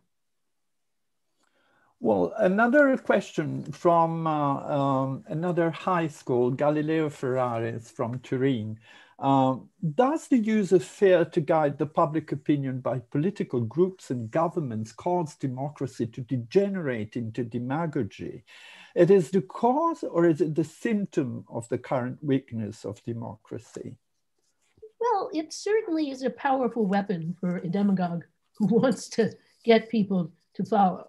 Well, another question from uh, um, another high school, Galileo Ferraris from Turin. Um, does the use of fear to guide the public opinion by political groups and governments cause democracy to degenerate into demagogy? It is the cause or is it the symptom of the current weakness of democracy? Well, it certainly is a powerful weapon for a demagogue who wants to get people to follow.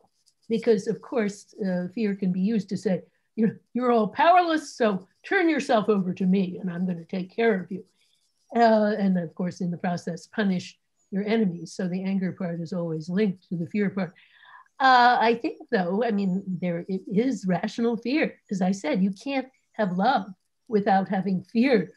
Because, of course, uh, fear can be used to say, you're, you're all powerless, so turn yourself over to me and I'm going to take care of you. Uh, and of course, in the process, punish your enemies. So the anger part is always linked to the fear part. Uh, I think, though, I mean, there it is rational fear. As I said, you can't have love without having fear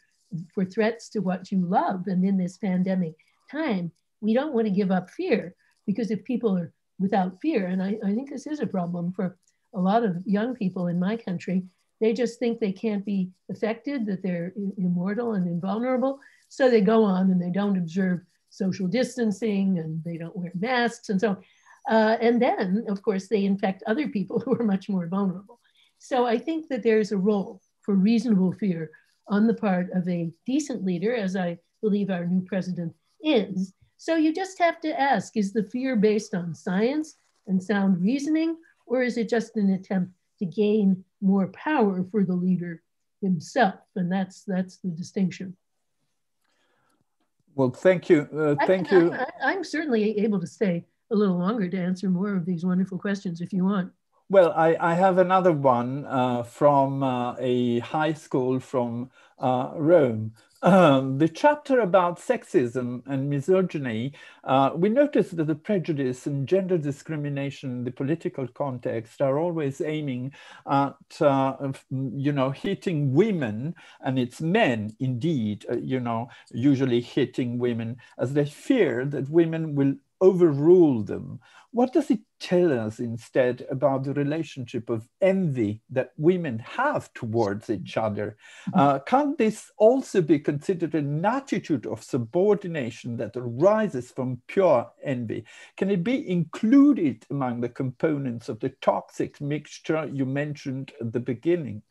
for threats to what you love. And in this pandemic time, we don't want to give up fear because if people are without fear, and I, I think this is a problem for a lot of young people in my country, they just think they can't be affected, that they're immortal and invulnerable. So they go on and they don't observe social distancing and they don't wear masks and so on. Uh, and then, of course, they infect other people who are much more vulnerable. So I think that there's a role for reasonable fear on the part of a decent leader, as I believe our new president is. So you just have to ask is the fear based on science and sound reasoning, or is it just an attempt to gain more power for the leader himself? And that's, that's the distinction. Well, thank you. Uh, thank I, you. I, I'm certainly able to stay a little longer to answer more of these wonderful questions if you want. Well, I, I have another one uh, from uh, a high school from uh, Rome. Um, the chapter about sexism and misogyny, uh, we notice that the prejudice and gender discrimination in the political context are always aiming at, uh, you know, hitting women, and it's men indeed, uh, you know, usually hitting women as they fear that women will overrule them. What does it tell us instead about the relationship of envy that women have towards each other? Hmm. Uh, can this also be considered an attitude of subordination that arises from pure envy? Can it be included among the components of the toxic mixture you mentioned at the beginning?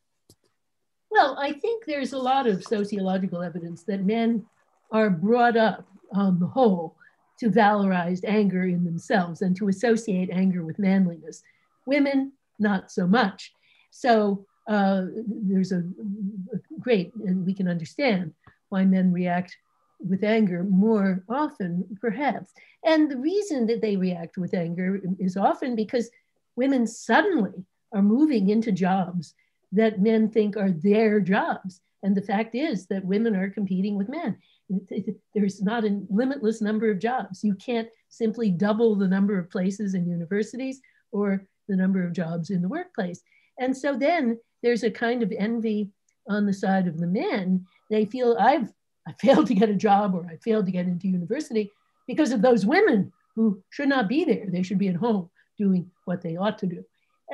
Well, I think there's a lot of sociological evidence that men are brought up on the whole to valorize anger in themselves and to associate anger with manliness. Women, not so much. So uh, there's a, a great, and we can understand why men react with anger more often, perhaps. And the reason that they react with anger is often because women suddenly are moving into jobs that men think are their jobs. And the fact is that women are competing with men there's not a limitless number of jobs. You can't simply double the number of places in universities or the number of jobs in the workplace. And so then there's a kind of envy on the side of the men. They feel I've I failed to get a job or I failed to get into university because of those women who should not be there. They should be at home doing what they ought to do.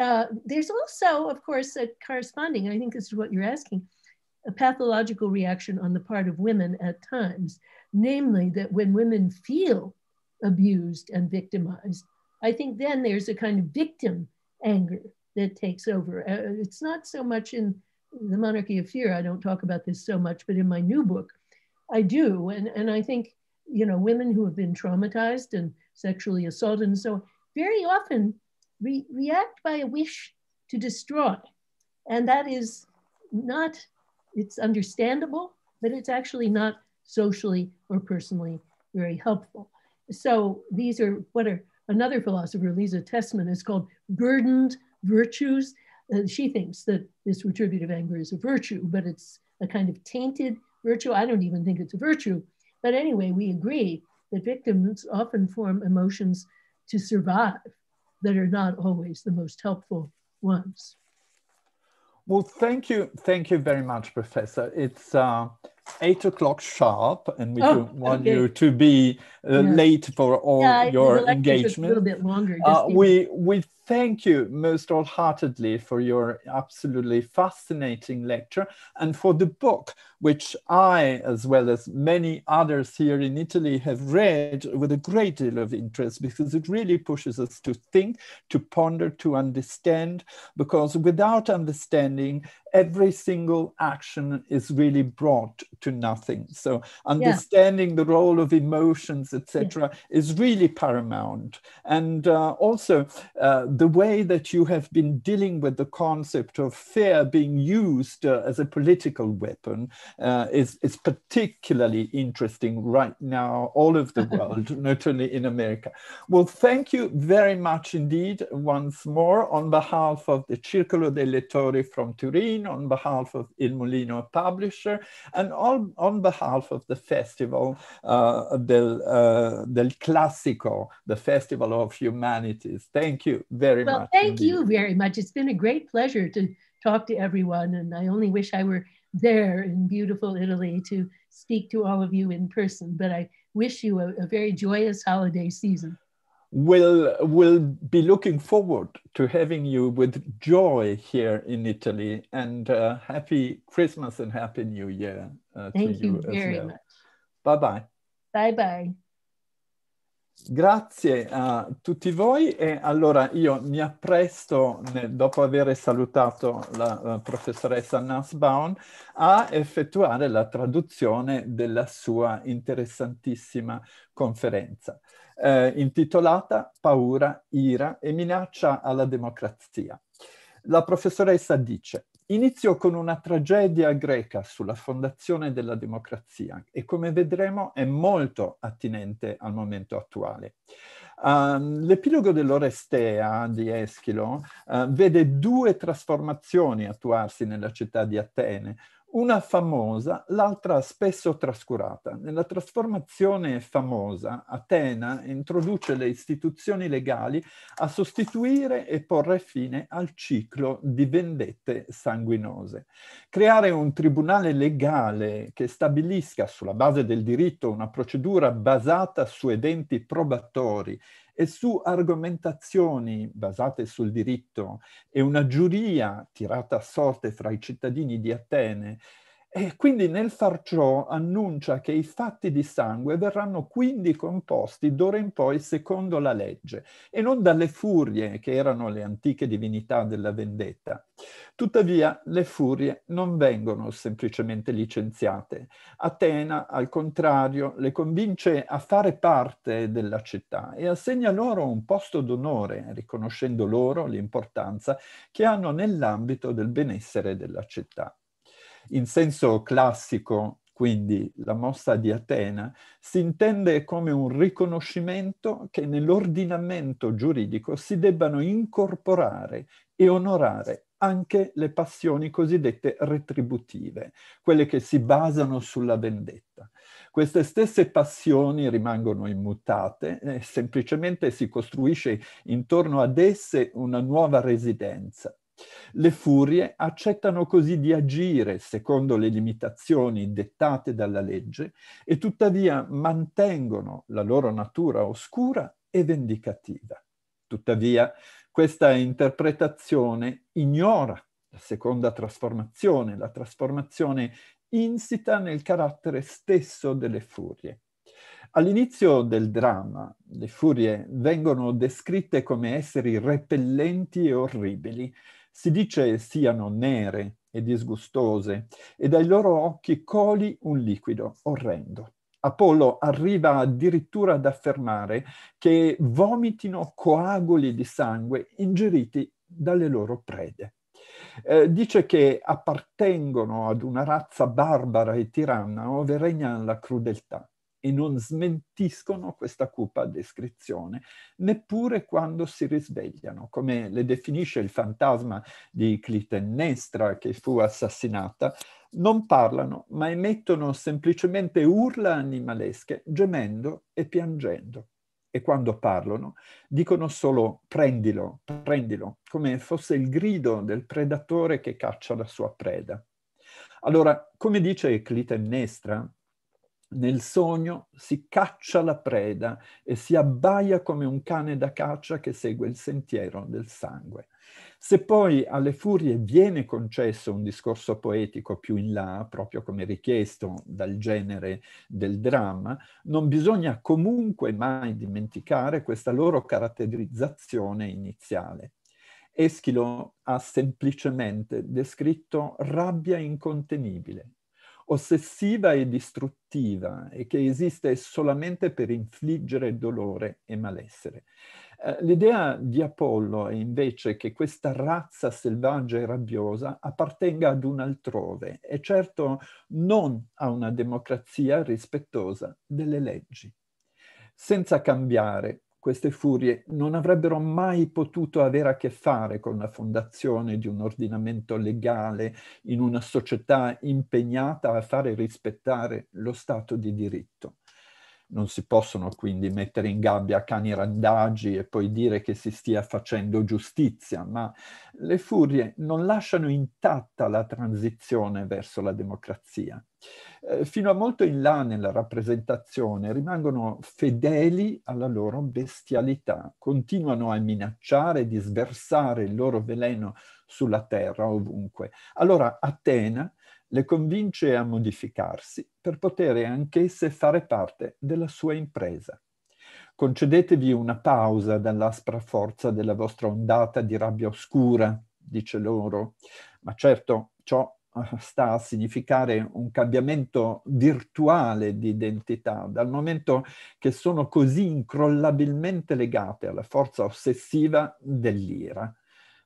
Uh, there's also, of course, a corresponding, I think this is what you're asking, a pathological reaction on the part of women at times, namely that when women feel abused and victimized, I think then there's a kind of victim anger that takes over. Uh, it's not so much in the monarchy of fear. I don't talk about this so much, but in my new book, I do. And, and I think, you know, women who have been traumatized and sexually assaulted and so very often re react by a wish to destroy. And that is not it's understandable, but it's actually not socially or personally very helpful. So these are what are another philosopher, Lisa Tessman, is called burdened virtues. she thinks that this retributive anger is a virtue, but it's a kind of tainted virtue. I don't even think it's a virtue. But anyway, we agree that victims often form emotions to survive that are not always the most helpful ones. Well, thank you. Thank you very much, Professor. It's uh, eight o'clock sharp, and we oh, don't want okay. you to be uh, yeah. late for all yeah, your engagement. A little bit longer. Uh, we, we thank you most wholeheartedly for your absolutely fascinating lecture and for the book, which I, as well as many others here in Italy, have read with a great deal of interest because it really pushes us to think, to ponder, to understand. Because without understanding, every single action is really brought to nothing. So, understanding yeah. the role of emotions, etc., yeah. is really paramount. And uh, also, uh, the way that you have been dealing with the concept of fear being used uh, as a political weapon uh, is, is particularly interesting right now all over the world, not only in America. Well, thank you very much indeed once more on behalf of the Circolo dei Lettori from Turin, on behalf of Il Molino Publisher, and on, on behalf of the Festival uh, del, uh, del Classico, the Festival of Humanities. Thank you very very well, much. Thank indeed. you very much. It's been a great pleasure to talk to everyone. And I only wish I were there in beautiful Italy to speak to all of you in person. But I wish you a, a very joyous holiday season. We'll, we'll be looking forward to having you with joy here in Italy. And uh, happy Christmas and happy New Year uh, to you, you as well. Bye bye. Bye bye. Grazie a tutti voi e allora io mi appresto, dopo aver salutato la, professoressa Nussbaum, a effettuare la traduzione della sua interessantissima conferenza, eh, intitolata Paura, ira e minaccia alla democrazia. La professoressa dice Inizio con una tragedia greca sulla fondazione della democrazia e come vedremo è molto attinente al momento attuale. Uh, l'epilogo dell'Orestea di Eschilo uh, vede due trasformazioni attuarsi nella città di Atene, una famosa, l'altra spesso trascurata. Nella trasformazione famosa, Atena introduce le istituzioni legali a sostituire e porre fine al ciclo di vendette sanguinose. Creare un tribunale legale che stabilisca sulla base del diritto una procedura basata su eventi probatori e su argomentazioni basate sul diritto e una giuria tirata a sorte fra i cittadini di Atene e quindi nel far ciò annuncia che i fatti di sangue verranno quindi composti d'ora in poi secondo la legge e non dalle furie che erano le antiche divinità della vendetta. Tuttavia le furie non vengono semplicemente licenziate. Atena, al contrario, le convince a fare parte della città e assegna loro un posto d'onore, riconoscendo loro l'importanza che hanno nell'ambito del benessere della città. In senso classico, quindi, la mossa di Atena si intende come un riconoscimento che nell'ordinamento giuridico si debbano incorporare e onorare anche le passioni cosiddette retributive, quelle che si basano sulla vendetta. Queste stesse passioni rimangono immutate, semplicemente si costruisce intorno ad esse una nuova residenza, le furie accettano così di agire secondo le limitazioni dettate dalla legge e tuttavia mantengono la loro natura oscura e vendicativa. Tuttavia, questa interpretazione ignora la seconda trasformazione, la trasformazione insita nel carattere stesso delle furie. All'inizio del dramma, le furie vengono descritte come esseri repellenti e orribili, si dice siano nere e disgustose e dai loro occhi coli un liquido orrendo. Apollo arriva addirittura ad affermare che vomitino coagoli di sangue ingeriti dalle loro prede. Eh, dice che appartengono ad una razza barbara e tiranna dove regna la crudeltà e non smentiscono questa cupa descrizione, neppure quando si risvegliano, come le definisce il fantasma di Clitennestra che fu assassinata, non parlano, ma emettono semplicemente urla animalesche, gemendo e piangendo. E quando parlano, dicono solo prendilo, prendilo, come fosse il grido del predatore che caccia la sua preda. Allora, come dice Clitennestra, nel sogno si caccia la preda e si abbaia come un cane da caccia che segue il sentiero del sangue. Se poi alle furie viene concesso un discorso poetico più in là, proprio come richiesto dal genere del dramma, non bisogna comunque mai dimenticare questa loro caratterizzazione iniziale. Eschilo ha semplicemente descritto rabbia incontenibile, ossessiva e distruttiva e che esiste solamente per infliggere dolore e malessere. Eh, l'idea di Apollo è invece che questa razza selvaggia e rabbiosa appartenga ad un altrove e certo non a una democrazia rispettosa delle leggi. Senza cambiare, queste furie non avrebbero mai potuto avere a che fare con la fondazione di un ordinamento legale in una società impegnata a fare rispettare lo Stato di diritto non si possono quindi mettere in gabbia cani randagi e poi dire che si stia facendo giustizia, ma le furie non lasciano intatta la transizione verso la democrazia. Eh, fino a molto in là nella rappresentazione rimangono fedeli alla loro bestialità, continuano a minacciare di sversare il loro veleno sulla terra ovunque. Allora Atena le convince a modificarsi per poter anch'esse fare parte della sua impresa. Concedetevi una pausa dall'aspra forza della vostra ondata di rabbia oscura, dice loro, ma certo ciò eh, sta a significare un cambiamento virtuale di identità, dal momento che sono così incrollabilmente legate alla forza ossessiva dell'ira.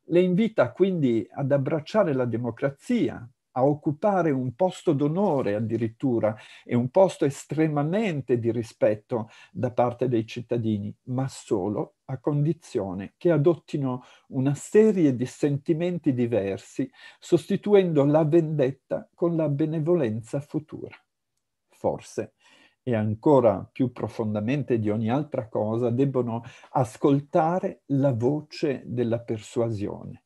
Le invita quindi ad abbracciare la democrazia a occupare un posto d'onore addirittura e un posto estremamente di rispetto da parte dei cittadini, ma solo a condizione che adottino una serie di sentimenti diversi, sostituendo la vendetta con la benevolenza futura. Forse e ancora più profondamente di ogni altra cosa, debbono ascoltare la voce della persuasione.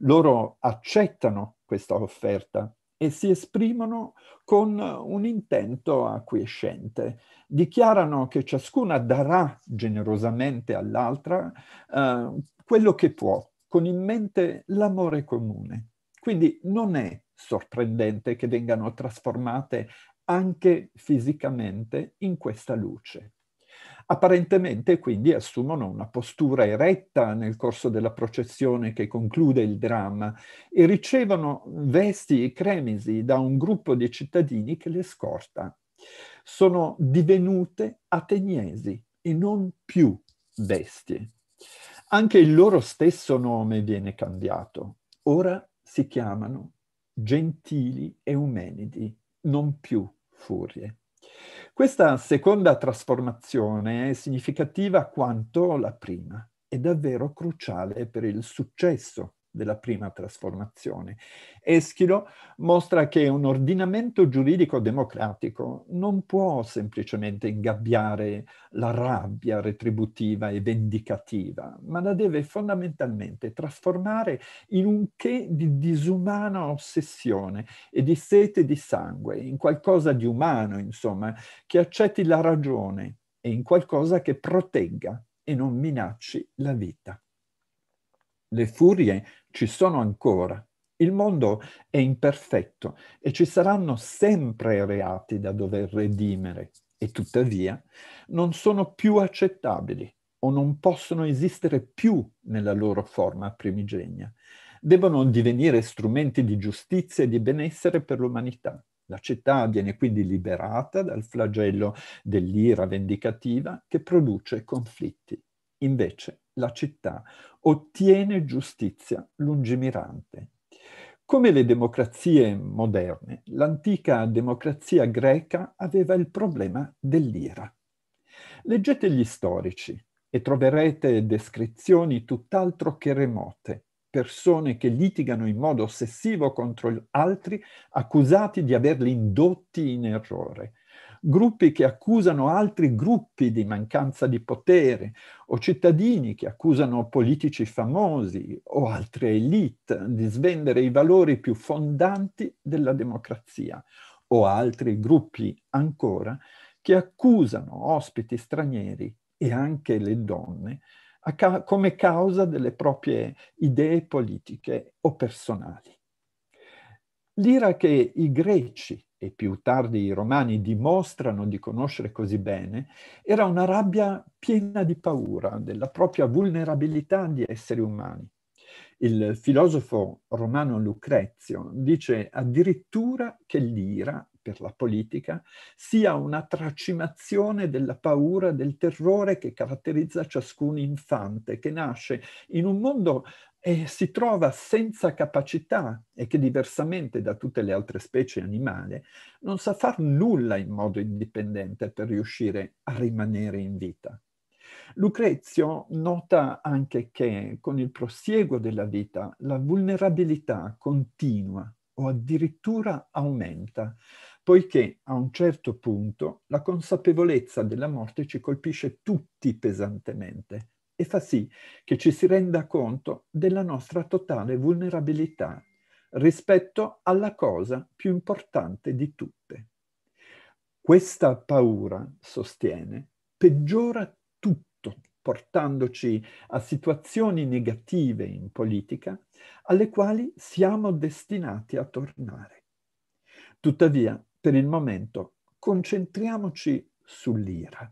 Loro accettano questa offerta e si esprimono con un intento acquiescente. Dichiarano che ciascuna darà generosamente all'altra eh, quello che può, con in mente l'amore comune. Quindi non è sorprendente che vengano trasformate anche fisicamente in questa luce. Apparentemente quindi assumono una postura eretta nel corso della processione che conclude il dramma e ricevono vesti e cremisi da un gruppo di cittadini che le scorta. Sono divenute ateniesi e non più bestie. Anche il loro stesso nome viene cambiato. Ora si chiamano gentili eumenidi, non più furie. Questa seconda trasformazione è significativa quanto la prima, è davvero cruciale per il successo della prima trasformazione. Eschilo mostra che un ordinamento giuridico democratico non può semplicemente ingabbiare la rabbia retributiva e vendicativa, ma la deve fondamentalmente trasformare in un che di disumana ossessione e di sete di sangue, in qualcosa di umano, insomma, che accetti la ragione e in qualcosa che protegga e non minacci la vita le furie ci sono ancora. Il mondo è imperfetto e ci saranno sempre reati da dover redimere e tuttavia non sono più accettabili o non possono esistere più nella loro forma primigenia. Devono divenire strumenti di giustizia e di benessere per l'umanità. La città viene quindi liberata dal flagello dell'ira vendicativa che produce conflitti. Invece la città ottiene giustizia lungimirante. Come le democrazie moderne, l'antica democrazia greca aveva il problema dell'ira. Leggete gli storici e troverete descrizioni tutt'altro che remote, persone che litigano in modo ossessivo contro altri accusati di averli indotti in errore, gruppi che accusano altri gruppi di mancanza di potere, o cittadini che accusano politici famosi o altre elite di svendere i valori più fondanti della democrazia, o altri gruppi ancora che accusano ospiti stranieri e anche le donne ca- come causa delle proprie idee politiche o personali. L'ira che i greci e più tardi i romani dimostrano di conoscere così bene, era una rabbia piena di paura della propria vulnerabilità di esseri umani. Il filosofo romano Lucrezio dice addirittura che l'ira per la politica sia una tracimazione della paura, del terrore che caratterizza ciascun infante che nasce in un mondo e si trova senza capacità e che diversamente da tutte le altre specie animali non sa far nulla in modo indipendente per riuscire a rimanere in vita. Lucrezio nota anche che con il prosieguo della vita la vulnerabilità continua o addirittura aumenta, poiché a un certo punto la consapevolezza della morte ci colpisce tutti pesantemente, e fa sì che ci si renda conto della nostra totale vulnerabilità rispetto alla cosa più importante di tutte. Questa paura, sostiene, peggiora tutto, portandoci a situazioni negative in politica alle quali siamo destinati a tornare. Tuttavia, per il momento, concentriamoci sull'ira.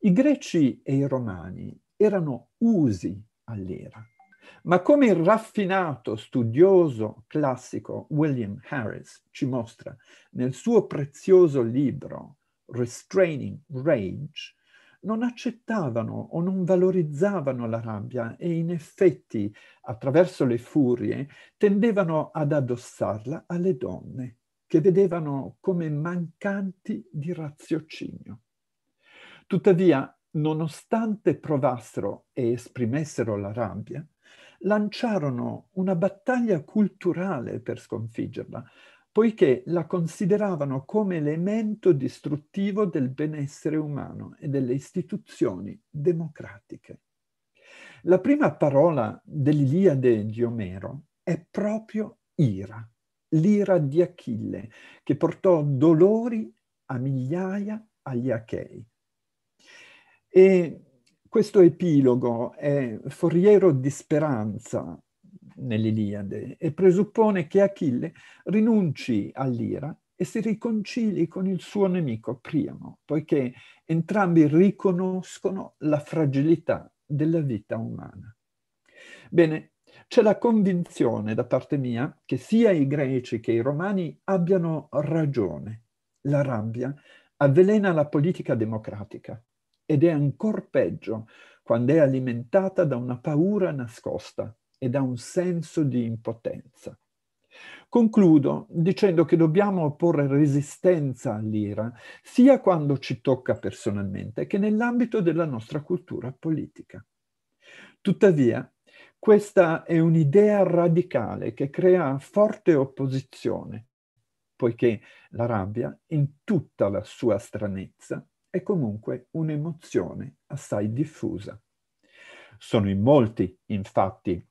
I greci e i romani erano usi all'era. Ma come il raffinato studioso classico William Harris ci mostra nel suo prezioso libro Restraining Rage, non accettavano o non valorizzavano la rabbia e in effetti, attraverso le furie, tendevano ad addossarla alle donne, che vedevano come mancanti di raziocinio. Tuttavia, nonostante provassero e esprimessero la rabbia, lanciarono una battaglia culturale per sconfiggerla, poiché la consideravano come elemento distruttivo del benessere umano e delle istituzioni democratiche. La prima parola dell'Iliade di Omero è proprio ira, l'ira di Achille, che portò dolori a migliaia agli Achei. E questo epilogo è foriero di speranza nell'Iliade e presuppone che Achille rinunci all'ira e si riconcili con il suo nemico Priamo, poiché entrambi riconoscono la fragilità della vita umana. Bene, c'è la convinzione da parte mia che sia i greci che i romani abbiano ragione. La rabbia avvelena la politica democratica ed è ancora peggio quando è alimentata da una paura nascosta e da un senso di impotenza. Concludo dicendo che dobbiamo opporre resistenza all'ira sia quando ci tocca personalmente che nell'ambito della nostra cultura politica. Tuttavia, questa è un'idea radicale che crea forte opposizione, poiché la rabbia, in tutta la sua stranezza, è comunque un'emozione assai diffusa. Sono in molti, infatti,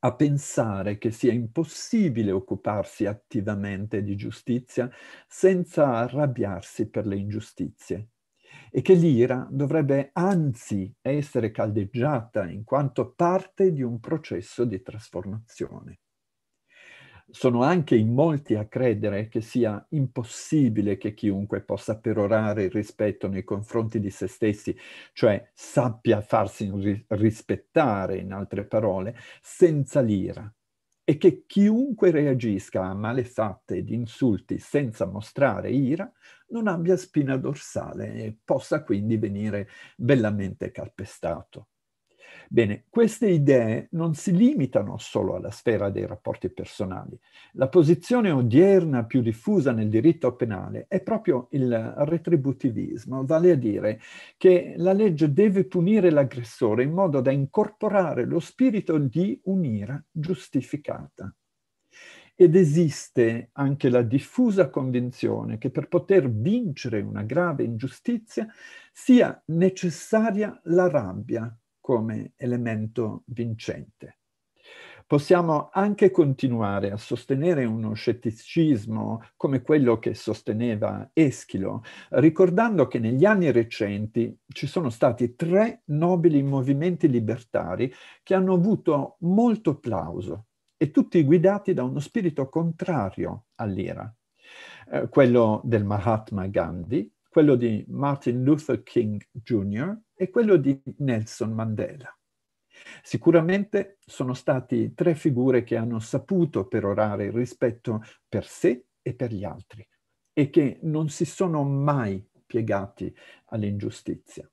a pensare che sia impossibile occuparsi attivamente di giustizia senza arrabbiarsi per le ingiustizie e che l'ira dovrebbe anzi essere caldeggiata in quanto parte di un processo di trasformazione. Sono anche in molti a credere che sia impossibile che chiunque possa perorare il rispetto nei confronti di se stessi, cioè sappia farsi rispettare, in altre parole, senza l'ira, e che chiunque reagisca a malefatte ed insulti senza mostrare ira non abbia spina dorsale e possa quindi venire bellamente calpestato. Bene, queste idee non si limitano solo alla sfera dei rapporti personali. La posizione odierna più diffusa nel diritto penale è proprio il retributivismo, vale a dire che la legge deve punire l'aggressore in modo da incorporare lo spirito di un'ira giustificata. Ed esiste anche la diffusa convinzione che per poter vincere una grave ingiustizia sia necessaria la rabbia, come elemento vincente. Possiamo anche continuare a sostenere uno scetticismo come quello che sosteneva Eschilo, ricordando che negli anni recenti ci sono stati tre nobili movimenti libertari che hanno avuto molto plauso e tutti guidati da uno spirito contrario all'ira, eh, quello del Mahatma Gandhi, quello di Martin Luther King Jr., è quello di Nelson Mandela. Sicuramente sono stati tre figure che hanno saputo perorare il rispetto per sé e per gli altri e che non si sono mai piegati all'ingiustizia.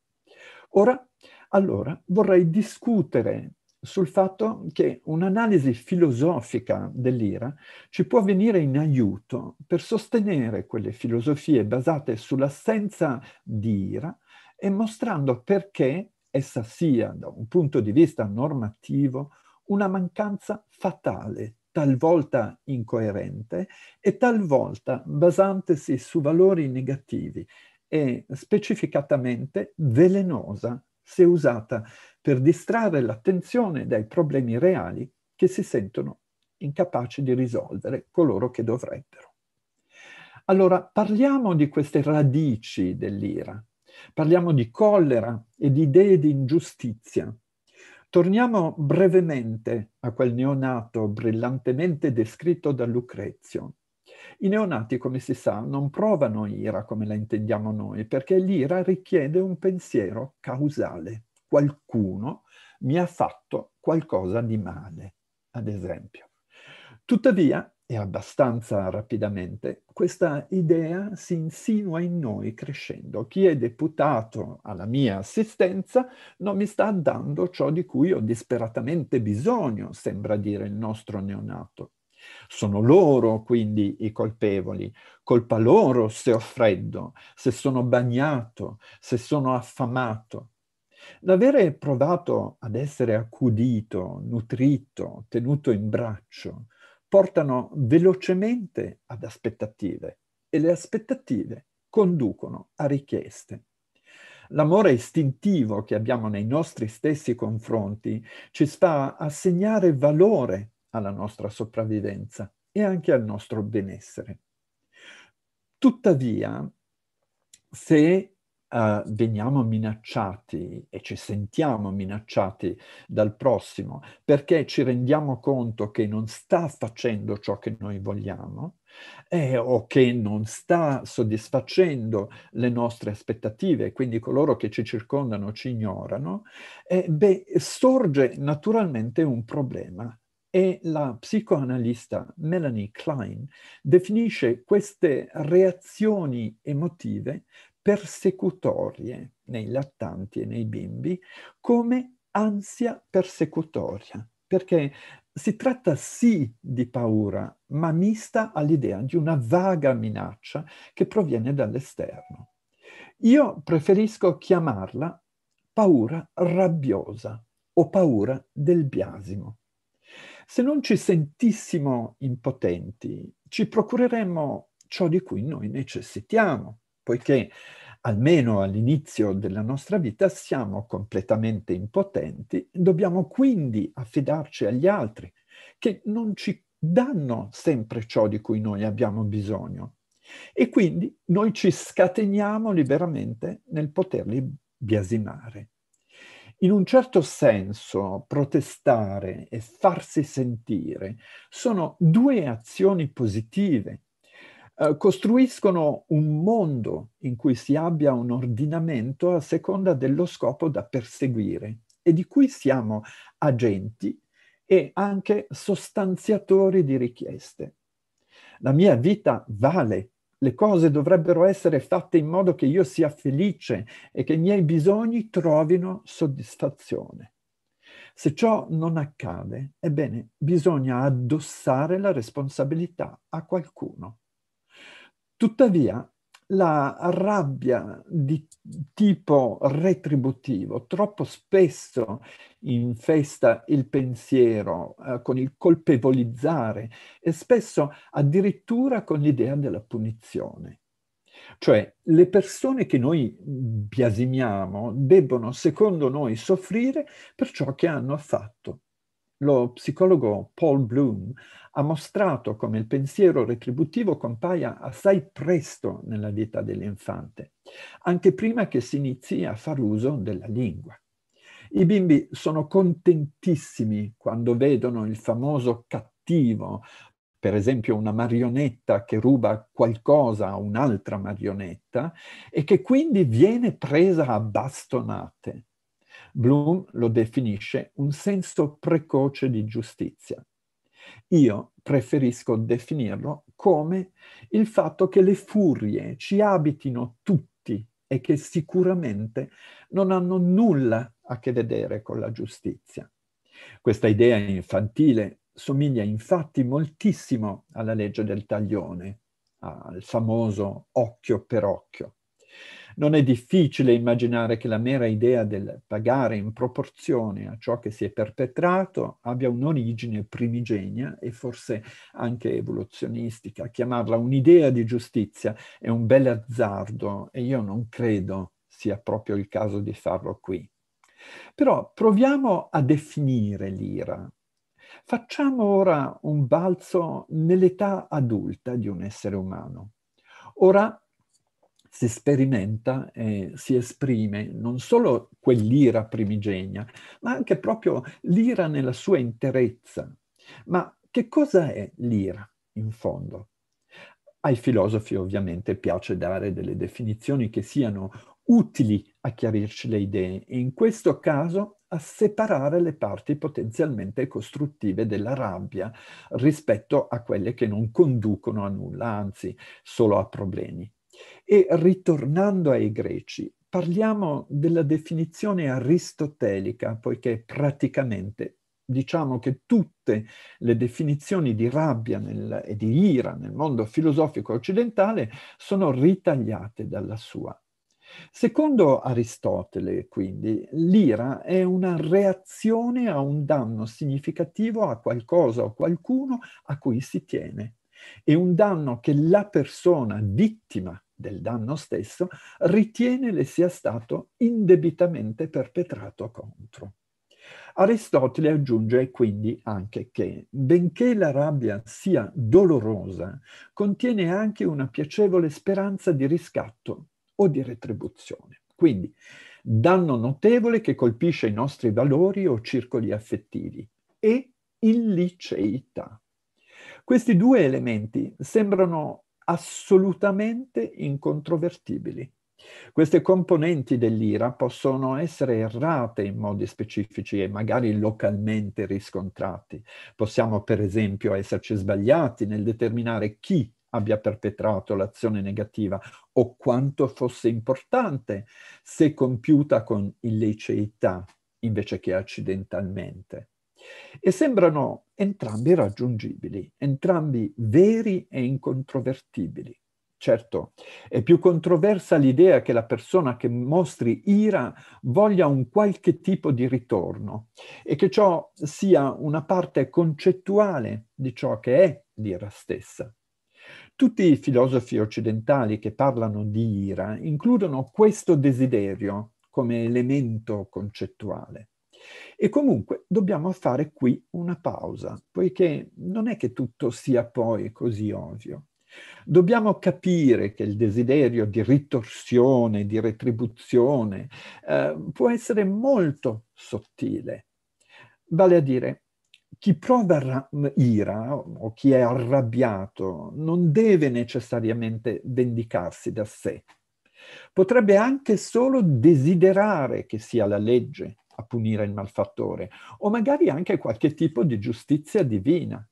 Ora, allora, vorrei discutere sul fatto che un'analisi filosofica dell'ira ci può venire in aiuto per sostenere quelle filosofie basate sull'assenza di ira e mostrando perché essa sia, da un punto di vista normativo, una mancanza fatale, talvolta incoerente e talvolta basantesi su valori negativi e specificatamente velenosa se usata per distrarre l'attenzione dai problemi reali che si sentono incapaci di risolvere coloro che dovrebbero. Allora, parliamo di queste radici dell'ira, Parliamo di collera e di idee di ingiustizia. Torniamo brevemente a quel neonato brillantemente descritto da Lucrezio. I neonati, come si sa, non provano ira come la intendiamo noi, perché l'ira richiede un pensiero causale. Qualcuno mi ha fatto qualcosa di male, ad esempio. Tuttavia, e abbastanza rapidamente, questa idea si insinua in noi crescendo. Chi è deputato alla mia assistenza non mi sta dando ciò di cui ho disperatamente bisogno, sembra dire il nostro neonato. Sono loro quindi i colpevoli, colpa loro se ho freddo, se sono bagnato, se sono affamato. L'avere provato ad essere accudito, nutrito, tenuto in braccio, portano velocemente ad aspettative e le aspettative conducono a richieste. L'amore istintivo che abbiamo nei nostri stessi confronti ci sta a segnare valore alla nostra sopravvivenza e anche al nostro benessere. Tuttavia, se uh, veniamo minacciati e ci sentiamo minacciati dal prossimo perché ci rendiamo conto che non sta facendo ciò che noi vogliamo eh, o che non sta soddisfacendo le nostre aspettative, quindi coloro che ci circondano ci ignorano, eh, beh, sorge naturalmente un problema e la psicoanalista Melanie Klein definisce queste reazioni emotive persecutorie nei lattanti e nei bimbi come ansia persecutoria, perché si tratta sì di paura, ma mista all'idea di una vaga minaccia che proviene dall'esterno. Io preferisco chiamarla paura rabbiosa o paura del biasimo. Se non ci sentissimo impotenti, ci procureremmo ciò di cui noi necessitiamo, poiché almeno all'inizio della nostra vita siamo completamente impotenti, dobbiamo quindi affidarci agli altri che non ci danno sempre ciò di cui noi abbiamo bisogno. E quindi noi ci scateniamo liberamente nel poterli biasimare. In un certo senso, protestare e farsi sentire sono due azioni positive eh, costruiscono un mondo in cui si abbia un ordinamento a seconda dello scopo da perseguire e di cui siamo agenti e anche sostanziatori di richieste. La mia vita vale, le cose dovrebbero essere fatte in modo che io sia felice e che i miei bisogni trovino soddisfazione. Se ciò non accade, ebbene, bisogna addossare la responsabilità a qualcuno. Tuttavia, la rabbia di tipo retributivo troppo spesso infesta il pensiero eh, con il colpevolizzare e spesso addirittura con l'idea della punizione. Cioè le persone che noi biasimiamo debbono, secondo noi, soffrire per ciò che hanno fatto. Lo psicologo Paul Bloom ha mostrato come il pensiero retributivo compaia assai presto nella vita dell'infante, anche prima che si inizi a far uso della lingua. I bimbi sono contentissimi quando vedono il famoso cattivo, per esempio una marionetta che ruba qualcosa a un'altra marionetta e che quindi viene presa a bastonate. Bloom lo definisce un senso precoce di giustizia. Io preferisco definirlo come il fatto che le furie ci abitino tutti e che sicuramente non hanno nulla a che vedere con la giustizia. Questa idea infantile somiglia infatti moltissimo alla legge del taglione, al famoso occhio per occhio. Non è difficile immaginare che la mera idea del pagare in proporzione a ciò che si è perpetrato abbia un'origine primigenia e forse anche evoluzionistica. Chiamarla un'idea di giustizia è un bel azzardo e io non credo sia proprio il caso di farlo qui. Però proviamo a definire l'ira. Facciamo ora un balzo nell'età adulta di un essere umano. Ora si sperimenta e si esprime non solo quell'ira primigenia, ma anche proprio l'ira nella sua interezza. Ma che cosa è l'ira, in fondo? Ai filosofi ovviamente piace dare delle definizioni che siano utili a chiarirci le idee e in questo caso a separare le parti potenzialmente costruttive della rabbia rispetto a quelle che non conducono a nulla, anzi solo a problemi. E ritornando ai greci, parliamo della definizione aristotelica, poiché praticamente diciamo che tutte le definizioni di rabbia nel, e di ira nel mondo filosofico occidentale sono ritagliate dalla sua. Secondo Aristotele, quindi, l'ira è una reazione a un danno significativo a qualcosa o qualcuno a cui si tiene. È un danno che la persona vittima del danno stesso, ritiene le sia stato indebitamente perpetrato contro. Aristotele aggiunge quindi anche che, benché la rabbia sia dolorosa, contiene anche una piacevole speranza di riscatto o di retribuzione. Quindi, danno notevole che colpisce i nostri valori o circoli affettivi e illiceità. Questi due elementi sembrano assolutamente incontrovertibili. Queste componenti dell'ira possono essere errate in modi specifici e magari localmente riscontrati. Possiamo per esempio esserci sbagliati nel determinare chi abbia perpetrato l'azione negativa o quanto fosse importante se compiuta con illiceità invece che accidentalmente e sembrano entrambi raggiungibili, entrambi veri e incontrovertibili. Certo, è più controversa l'idea che la persona che mostri ira voglia un qualche tipo di ritorno e che ciò sia una parte concettuale di ciò che è l'ira stessa. Tutti i filosofi occidentali che parlano di ira includono questo desiderio come elemento concettuale. E comunque dobbiamo fare qui una pausa, poiché non è che tutto sia poi così ovvio. Dobbiamo capire che il desiderio di ritorsione, di retribuzione, eh, può essere molto sottile. Vale a dire, chi prova ira o chi è arrabbiato non deve necessariamente vendicarsi da sé. Potrebbe anche solo desiderare che sia la legge punire il malfattore, o magari anche qualche tipo di giustizia divina.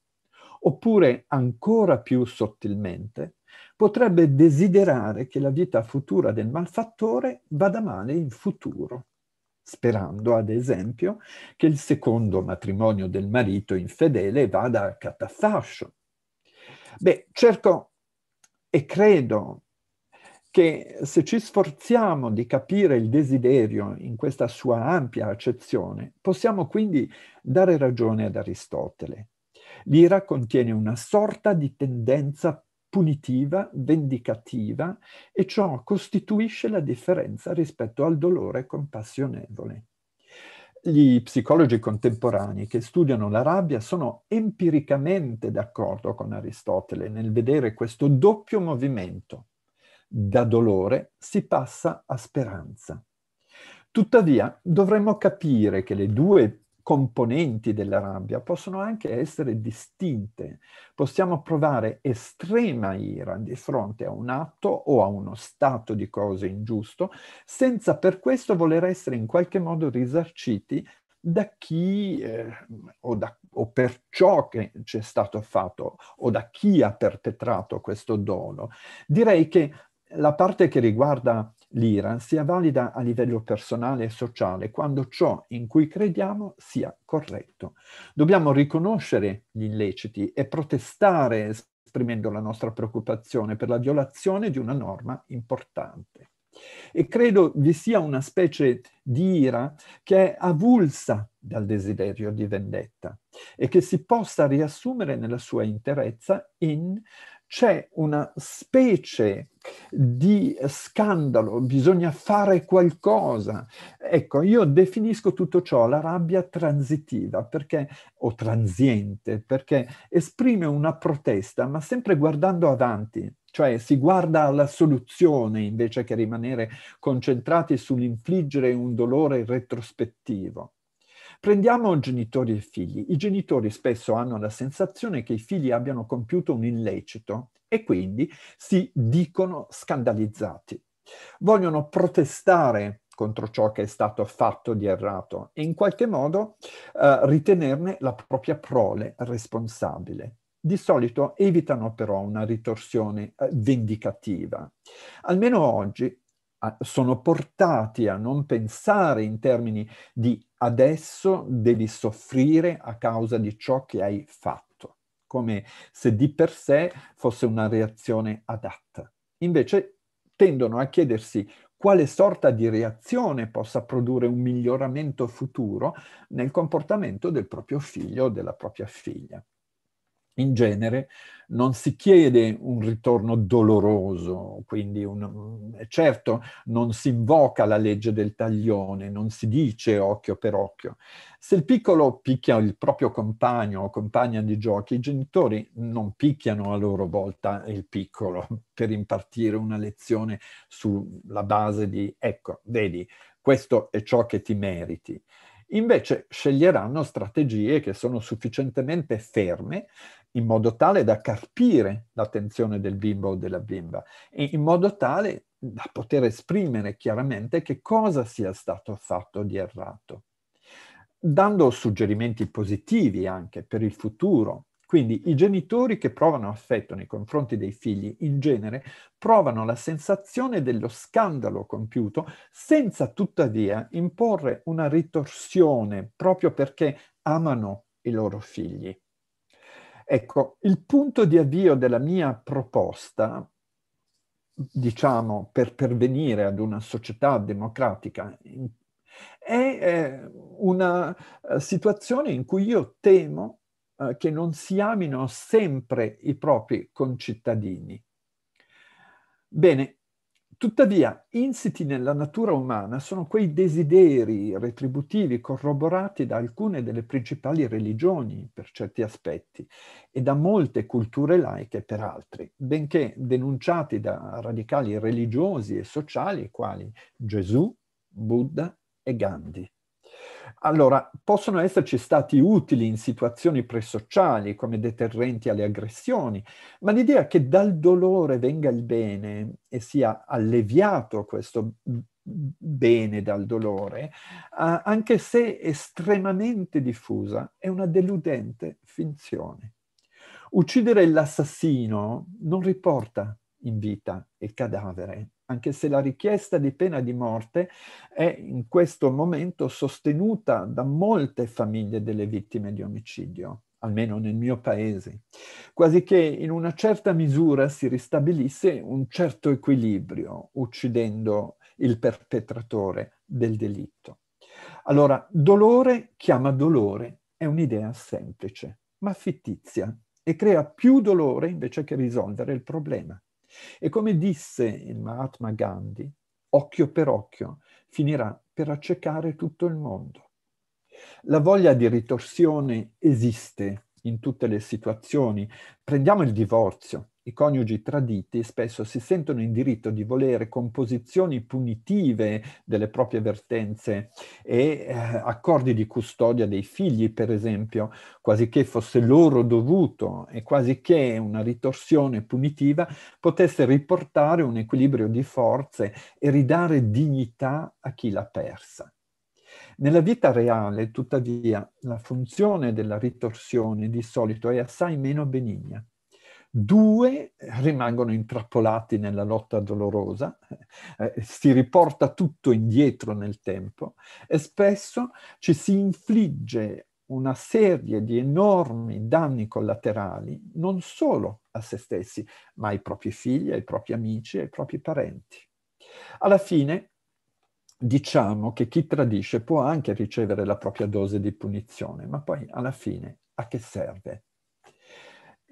Oppure, ancora più sottilmente, potrebbe desiderare che la vita futura del malfattore vada male in futuro, sperando, ad esempio, che il secondo matrimonio del marito infedele vada a catafascio. Beh, cerco e credo che se ci sforziamo di capire il desiderio in questa sua ampia accezione, possiamo quindi dare ragione ad Aristotele. L'ira contiene una sorta di tendenza punitiva, vendicativa, e ciò costituisce la differenza rispetto al dolore compassionevole. Gli psicologi contemporanei che studiano la rabbia sono empiricamente d'accordo con Aristotele nel vedere questo doppio movimento da dolore si passa a speranza. Tuttavia dovremmo capire che le due componenti della rabbia possono anche essere distinte. Possiamo provare estrema ira di fronte a un atto o a uno stato di cose ingiusto, senza per questo voler essere in qualche modo risarciti da chi eh, o, da, o per ciò che c'è stato fatto o da chi ha perpetrato questo dono. Direi che la parte che riguarda l'Iran sia valida a livello personale e sociale quando ciò in cui crediamo sia corretto. Dobbiamo riconoscere gli illeciti e protestare esprimendo la nostra preoccupazione per la violazione di una norma importante. E credo vi sia una specie di ira che è avulsa dal desiderio di vendetta e che si possa riassumere nella sua interezza in c'è una specie di scandalo, bisogna fare qualcosa. Ecco, io definisco tutto ciò la rabbia transitiva perché, o transiente, perché esprime una protesta, ma sempre guardando avanti, cioè si guarda alla soluzione invece che rimanere concentrati sull'infliggere un dolore retrospettivo. Prendiamo genitori e figli. I genitori spesso hanno la sensazione che i figli abbiano compiuto un illecito e quindi si dicono scandalizzati. Vogliono protestare contro ciò che è stato fatto di errato e in qualche modo eh, ritenerne la propria prole responsabile. Di solito evitano però una ritorsione eh, vendicativa. Almeno oggi a, sono portati a non pensare in termini di adesso devi soffrire a causa di ciò che hai fatto, come se di per sé fosse una reazione adatta. Invece tendono a chiedersi quale sorta di reazione possa produrre un miglioramento futuro nel comportamento del proprio figlio o della propria figlia in genere non si chiede un ritorno doloroso, quindi un, mm, certo non si invoca la legge del taglione, non si dice occhio per occhio. Se il piccolo picchia il proprio compagno o compagna di giochi, i genitori non picchiano a loro volta il piccolo per impartire una lezione sulla base di ecco, vedi, questo è ciò che ti meriti invece sceglieranno strategie che sono sufficientemente ferme in modo tale da carpire l'attenzione del bimbo o della bimba e in modo tale da poter esprimere chiaramente che cosa sia stato fatto di errato, dando suggerimenti positivi anche per il futuro quindi i genitori che provano affetto nei confronti dei figli in genere provano la sensazione dello scandalo compiuto senza tuttavia imporre una ritorsione proprio perché amano i loro figli. Ecco, il punto di avvio della mia proposta, diciamo, per pervenire ad una società democratica è eh, una eh, situazione in cui io temo eh, che non si amino sempre i propri concittadini. Bene, tuttavia, insiti nella natura umana sono quei desideri retributivi corroborati da alcune delle principali religioni per certi aspetti e da molte culture laiche per altri, benché denunciati da radicali religiosi e sociali quali Gesù, Buddha e Gandhi. Allora, possono esserci stati utili in situazioni presociali come deterrenti alle aggressioni, ma l'idea che dal dolore venga il bene e sia alleviato questo bene dal dolore, anche se estremamente diffusa, è una deludente finzione. Uccidere l'assassino non riporta in vita il cadavere, anche se la richiesta di pena di morte è in questo momento sostenuta da molte famiglie delle vittime di omicidio almeno nel mio paese, quasi che in una certa misura si ristabilisse un certo equilibrio, uccidendo il perpetratore del delitto. Allora, dolore chiama dolore è un'idea semplice, ma fittizia, e crea più dolore invece che risolvere il problema. E come disse il Mahatma Gandhi, occhio per occhio finirà per accecare tutto il mondo. La voglia di ritorsione esiste in tutte le situazioni. Prendiamo il divorzio. I coniugi traditi spesso si sentono in diritto di volere composizioni punitive delle proprie vertenze e eh, accordi di custodia dei figli, per esempio, quasi che fosse loro dovuto e quasi che una ritorsione punitiva potesse riportare un equilibrio di forze e ridare dignità a chi l'ha persa. Nella vita reale, tuttavia, la funzione della ritorsione di solito è assai meno benigna due rimangono intrappolati nella lotta dolorosa, eh, eh, si riporta tutto indietro nel tempo e spesso ci si infligge una serie di enormi danni collaterali non solo a se stessi, ma ai propri figli, ai propri amici, ai propri parenti. Alla fine diciamo che chi tradisce può anche ricevere la propria dose di punizione, ma poi alla fine a che serve?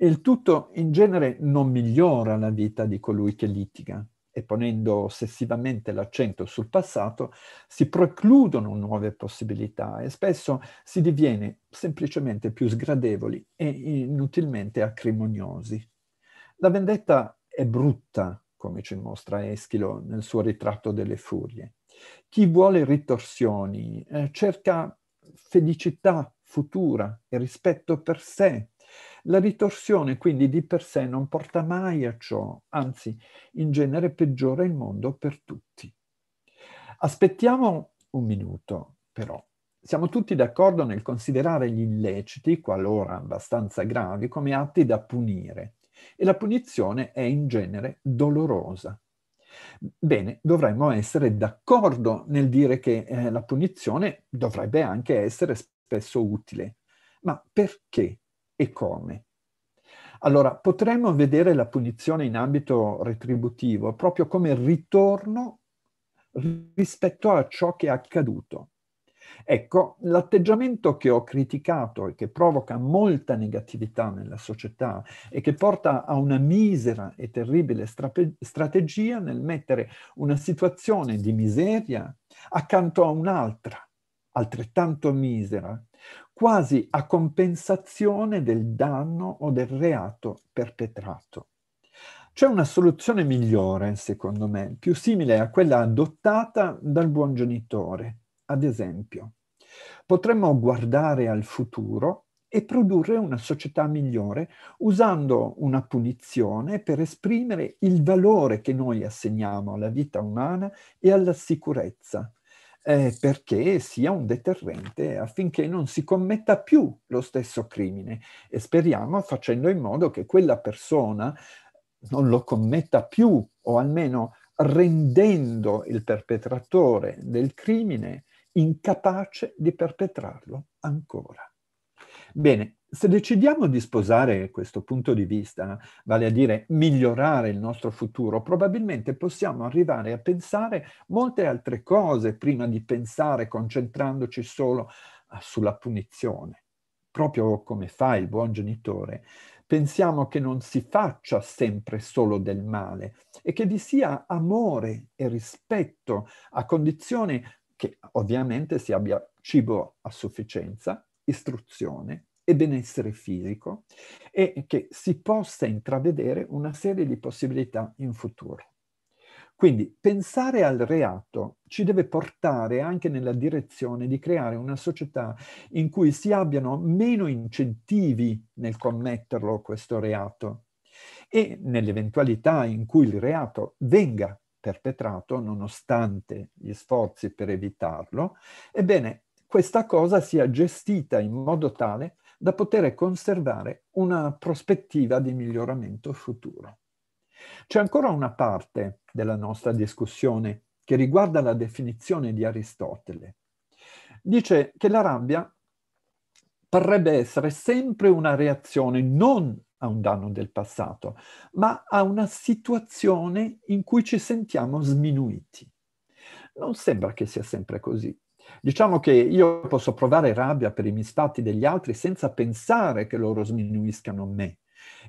Il tutto in genere non migliora la vita di colui che litiga e ponendo ossessivamente l'accento sul passato si precludono nuove possibilità e spesso si diviene semplicemente più sgradevoli e inutilmente acrimoniosi. La vendetta è brutta, come ci mostra Eschilo nel suo ritratto delle furie. Chi vuole ritorsioni eh, cerca felicità futura e rispetto per sé la ritorsione quindi di per sé non porta mai a ciò, anzi in genere peggiora il mondo per tutti. Aspettiamo un minuto però. Siamo tutti d'accordo nel considerare gli illeciti, qualora abbastanza gravi, come atti da punire e la punizione è in genere dolorosa. Bene, dovremmo essere d'accordo nel dire che eh, la punizione dovrebbe anche essere spesso utile, ma perché e come. Allora, potremmo vedere la punizione in ambito retributivo proprio come ritorno rispetto a ciò che è accaduto. Ecco, l'atteggiamento che ho criticato e che provoca molta negatività nella società e che porta a una misera e terribile strape- strategia nel mettere una situazione di miseria accanto a un'altra, altrettanto misera, quasi a compensazione del danno o del reato perpetrato. C'è una soluzione migliore, secondo me, più simile a quella adottata dal buon genitore. Ad esempio, potremmo guardare al futuro e produrre una società migliore usando una punizione per esprimere il valore che noi assegniamo alla vita umana e alla sicurezza, eh, perché sia un deterrente affinché non si commetta più lo stesso crimine e speriamo facendo in modo che quella persona non lo commetta più o almeno rendendo il perpetratore del crimine incapace di perpetrarlo ancora. Bene, se decidiamo di sposare questo punto di vista, vale a dire migliorare il nostro futuro, probabilmente possiamo arrivare a pensare molte altre cose prima di pensare concentrandoci solo ah, sulla punizione. Proprio come fa il buon genitore, pensiamo che non si faccia sempre solo del male e che vi sia amore e rispetto a condizione che ovviamente si abbia cibo a sufficienza, istruzione e benessere fisico e che si possa intravedere una serie di possibilità in futuro. Quindi pensare al reato ci deve portare anche nella direzione di creare una società in cui si abbiano meno incentivi nel commetterlo questo reato e nell'eventualità in cui il reato venga perpetrato, nonostante gli sforzi per evitarlo, ebbene questa cosa sia gestita in modo tale da poter conservare una prospettiva di miglioramento futuro. C'è ancora una parte della nostra discussione che riguarda la definizione di Aristotele. Dice che la rabbia parrebbe essere sempre una reazione non a un danno del passato, ma a una situazione in cui ci sentiamo sminuiti. Non sembra che sia sempre così. Diciamo che io posso provare rabbia per i misfatti degli altri senza pensare che loro sminuiscano me.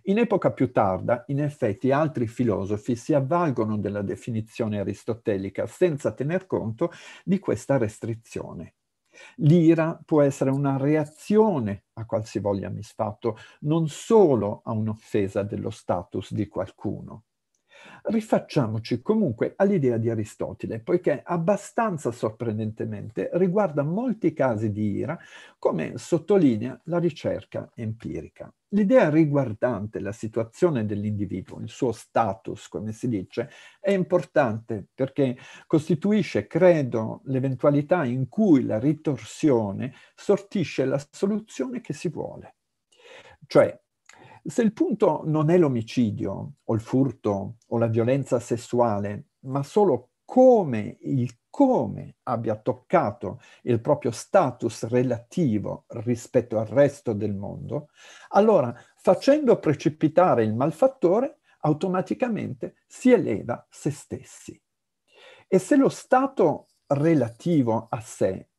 In epoca più tarda, in effetti, altri filosofi si avvalgono della definizione aristotelica senza tener conto di questa restrizione. L'ira può essere una reazione a qualsivoglia misfatto, non solo a un'offesa dello status di qualcuno. Rifacciamoci comunque all'idea di Aristotele, poiché abbastanza sorprendentemente riguarda molti casi di ira, come sottolinea la ricerca empirica. L'idea riguardante la situazione dell'individuo, il suo status, come si dice, è importante perché costituisce, credo, l'eventualità in cui la ritorsione sortisce la soluzione che si vuole. Cioè, se il punto non è l'omicidio o il furto o la violenza sessuale, ma solo come il come abbia toccato il proprio status relativo rispetto al resto del mondo, allora facendo precipitare il malfattore automaticamente si eleva se stessi. E se lo stato relativo a sé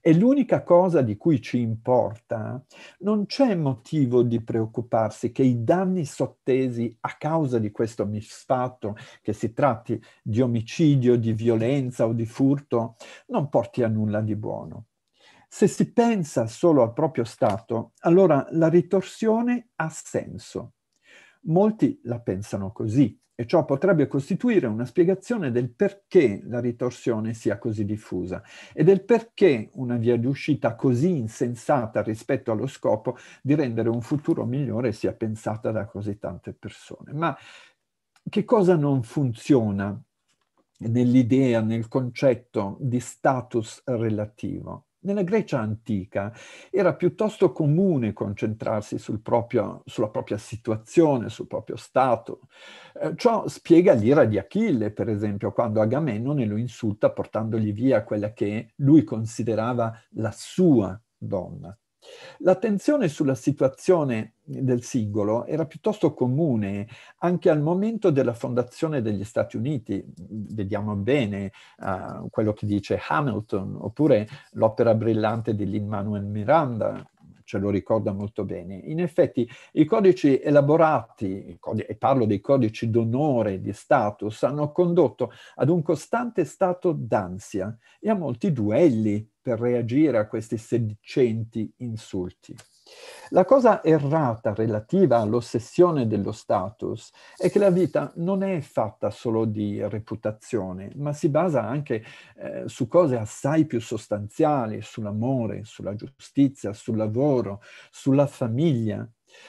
è l'unica cosa di cui ci importa, non c'è motivo di preoccuparsi che i danni sottesi a causa di questo misfatto, che si tratti di omicidio, di violenza o di furto, non porti a nulla di buono. Se si pensa solo al proprio stato, allora la ritorsione ha senso. Molti la pensano così e ciò potrebbe costituire una spiegazione del perché la ritorsione sia così diffusa e del perché una via d'uscita così insensata rispetto allo scopo di rendere un futuro migliore sia pensata da così tante persone. Ma che cosa non funziona nell'idea, nel concetto di status relativo? Nella Grecia antica era piuttosto comune concentrarsi sul proprio, sulla propria situazione, sul proprio stato. Eh, ciò spiega l'ira di Achille, per esempio, quando Agamennone lo insulta portandogli via quella che lui considerava la sua donna. L'attenzione sulla situazione del singolo era piuttosto comune anche al momento della fondazione degli Stati Uniti. Vediamo bene uh, quello che dice Hamilton, oppure l'opera brillante di Lin-Manuel Miranda, ce cioè, lo ricorda molto bene. In effetti i codici elaborati, e parlo dei codici d'onore, di status, hanno condotto ad un costante stato d'ansia e a molti duelli per reagire a questi sedicenti insulti. La cosa errata relativa all'ossessione dello status è che la vita non è fatta solo di reputazione, ma si basa anche eh, su cose assai più sostanziali, sull'amore, sulla giustizia, sul lavoro, sulla famiglia.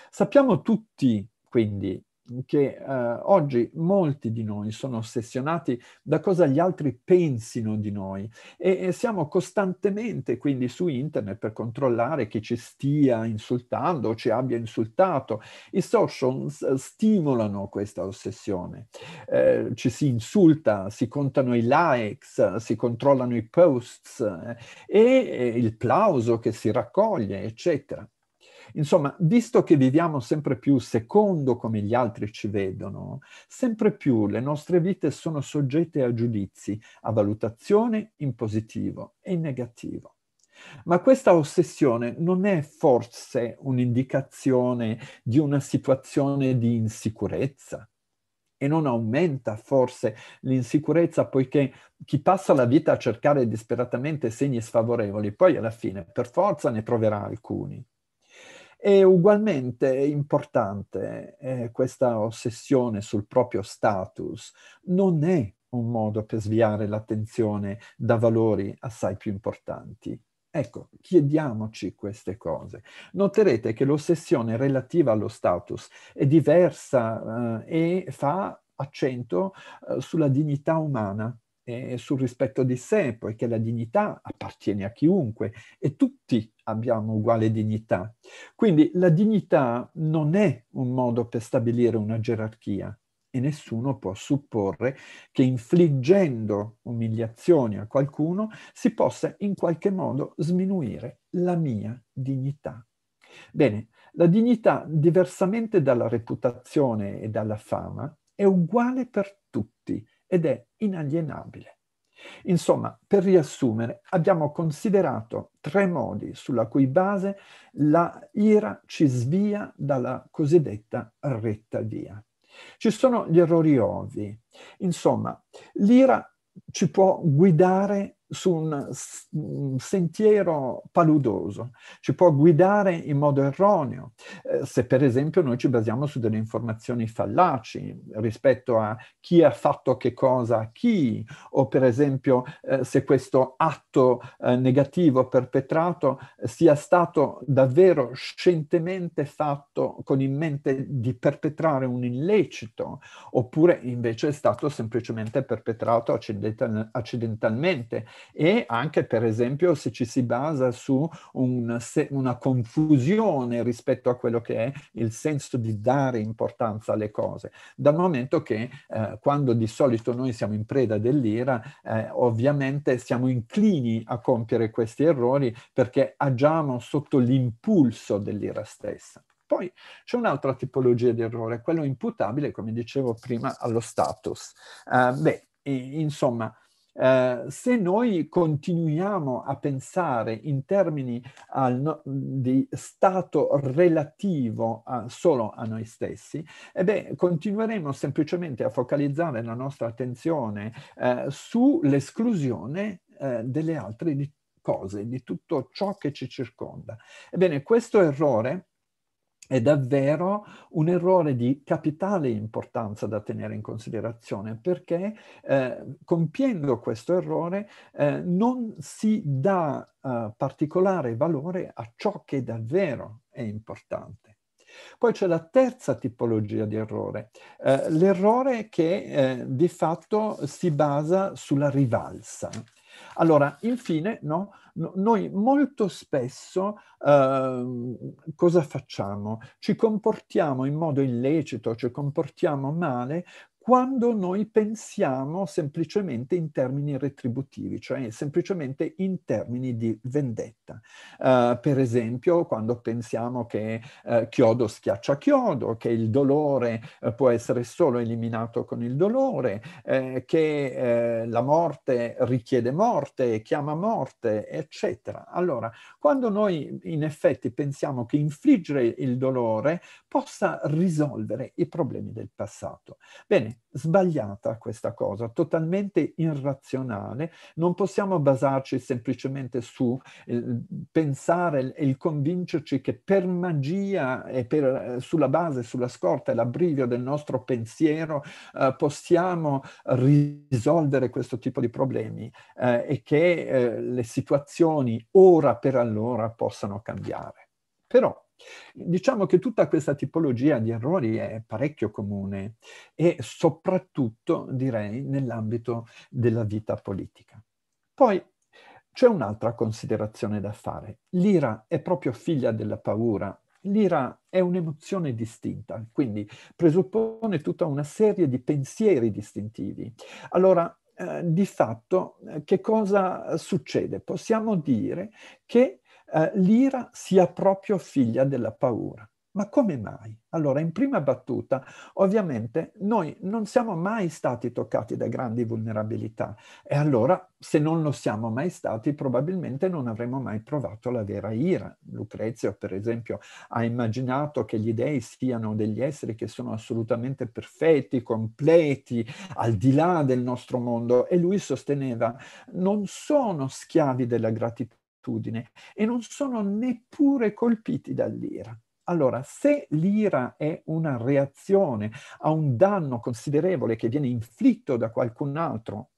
Sappiamo tutti, quindi, che eh, oggi molti di noi sono ossessionati da cosa gli altri pensino di noi e, e siamo costantemente quindi su internet per controllare chi ci stia insultando o ci abbia insultato. I social stimolano questa ossessione. Eh, ci si insulta, si contano i likes, si controllano i posts eh, e il plauso che si raccoglie, eccetera. Insomma, visto che viviamo sempre più secondo come gli altri ci vedono, sempre più le nostre vite sono soggette a giudizi, a valutazioni in positivo e in negativo. Ma questa ossessione non è forse un'indicazione di una situazione di insicurezza? E non aumenta forse l'insicurezza poiché chi passa la vita a cercare disperatamente segni sfavorevoli, poi alla fine per forza ne troverà alcuni. È ugualmente importante eh, questa ossessione sul proprio status. Non è un modo per sviare l'attenzione da valori assai più importanti. Ecco, chiediamoci queste cose. Noterete che l'ossessione relativa allo status è diversa eh, e fa accento eh, sulla dignità umana e sul rispetto di sé, poiché la dignità appartiene a chiunque e tutti abbiamo uguale dignità. Quindi la dignità non è un modo per stabilire una gerarchia e nessuno può supporre che infliggendo umiliazioni a qualcuno si possa in qualche modo sminuire la mia dignità. Bene, la dignità, diversamente dalla reputazione e dalla fama, è uguale per tutti ed è inalienabile. Insomma, per riassumere, abbiamo considerato tre modi sulla cui base la ira ci svia dalla cosiddetta retta via. Ci sono gli errori ovvi. Insomma, l'ira ci può guidare su un, un sentiero paludoso, ci può guidare in modo erroneo. Eh, se per esempio noi ci basiamo su delle informazioni fallaci rispetto a chi ha fatto che cosa a chi, o per esempio eh, se questo atto eh, negativo perpetrato eh, sia stato davvero scientemente fatto con in mente di perpetrare un illecito, oppure invece è stato semplicemente perpetrato accidentalmente e anche per esempio se ci si basa su un, una confusione rispetto a quello che è il senso di dare importanza alle cose, dal momento che eh, quando di solito noi siamo in preda dell'ira, eh, ovviamente siamo inclini a compiere questi errori perché agiamo sotto l'impulso dell'ira stessa. Poi c'è un'altra tipologia di errore, quello imputabile, come dicevo prima, allo status. Eh, beh, e, insomma, eh, se noi continuiamo a pensare in termini no, di stato relativo a, solo a noi stessi, eh beh, continueremo semplicemente a focalizzare la nostra attenzione eh, sull'esclusione eh, delle altre di cose, di tutto ciò che ci circonda. Ebbene, questo errore è davvero un errore di capitale importanza da tenere in considerazione perché eh, compiendo questo errore eh, non si dà eh, particolare valore a ciò che davvero è importante. Poi c'è la terza tipologia di errore, eh, l'errore che eh, di fatto si basa sulla rivalsa. Allora, infine, no? No, noi molto spesso eh, cosa facciamo? Ci comportiamo in modo illecito, ci comportiamo male quando noi pensiamo semplicemente in termini retributivi, cioè semplicemente in termini di vendetta. Uh, per esempio, quando pensiamo che uh, chiodo schiaccia chiodo, che il dolore uh, può essere solo eliminato con il dolore, eh, che eh, la morte richiede morte, chiama morte, eccetera. Allora, quando noi in effetti pensiamo che infliggere il dolore possa risolvere i problemi del passato. Bene, sbagliata questa cosa, totalmente irrazionale, non possiamo basarci semplicemente su eh, pensare e convincerci che per magia e per, eh, sulla base, sulla scorta e l'abbrivio del nostro pensiero eh, possiamo risolvere questo tipo di problemi eh, e che eh, le situazioni ora per allora possano cambiare. Però Diciamo che tutta questa tipologia di errori è parecchio comune e soprattutto direi nell'ambito della vita politica. Poi c'è un'altra considerazione da fare. L'ira è proprio figlia della paura. L'ira è un'emozione distinta, quindi presuppone tutta una serie di pensieri distintivi. Allora, eh, di fatto, eh, che cosa succede? Possiamo dire che eh, l'ira sia proprio figlia della paura. Ma come mai? Allora, in prima battuta, ovviamente noi non siamo mai stati toccati da grandi vulnerabilità e allora se non lo siamo mai stati probabilmente non avremmo mai provato la vera ira. Lucrezio, per esempio, ha immaginato che gli dei siano degli esseri che sono assolutamente perfetti, completi, al di là del nostro mondo e lui sosteneva non sono schiavi della gratitudine attitudine e non sono neppure colpiti dall'ira. Allora, se l'ira è una reazione a un danno considerevole che viene inflitto da qualcun altro,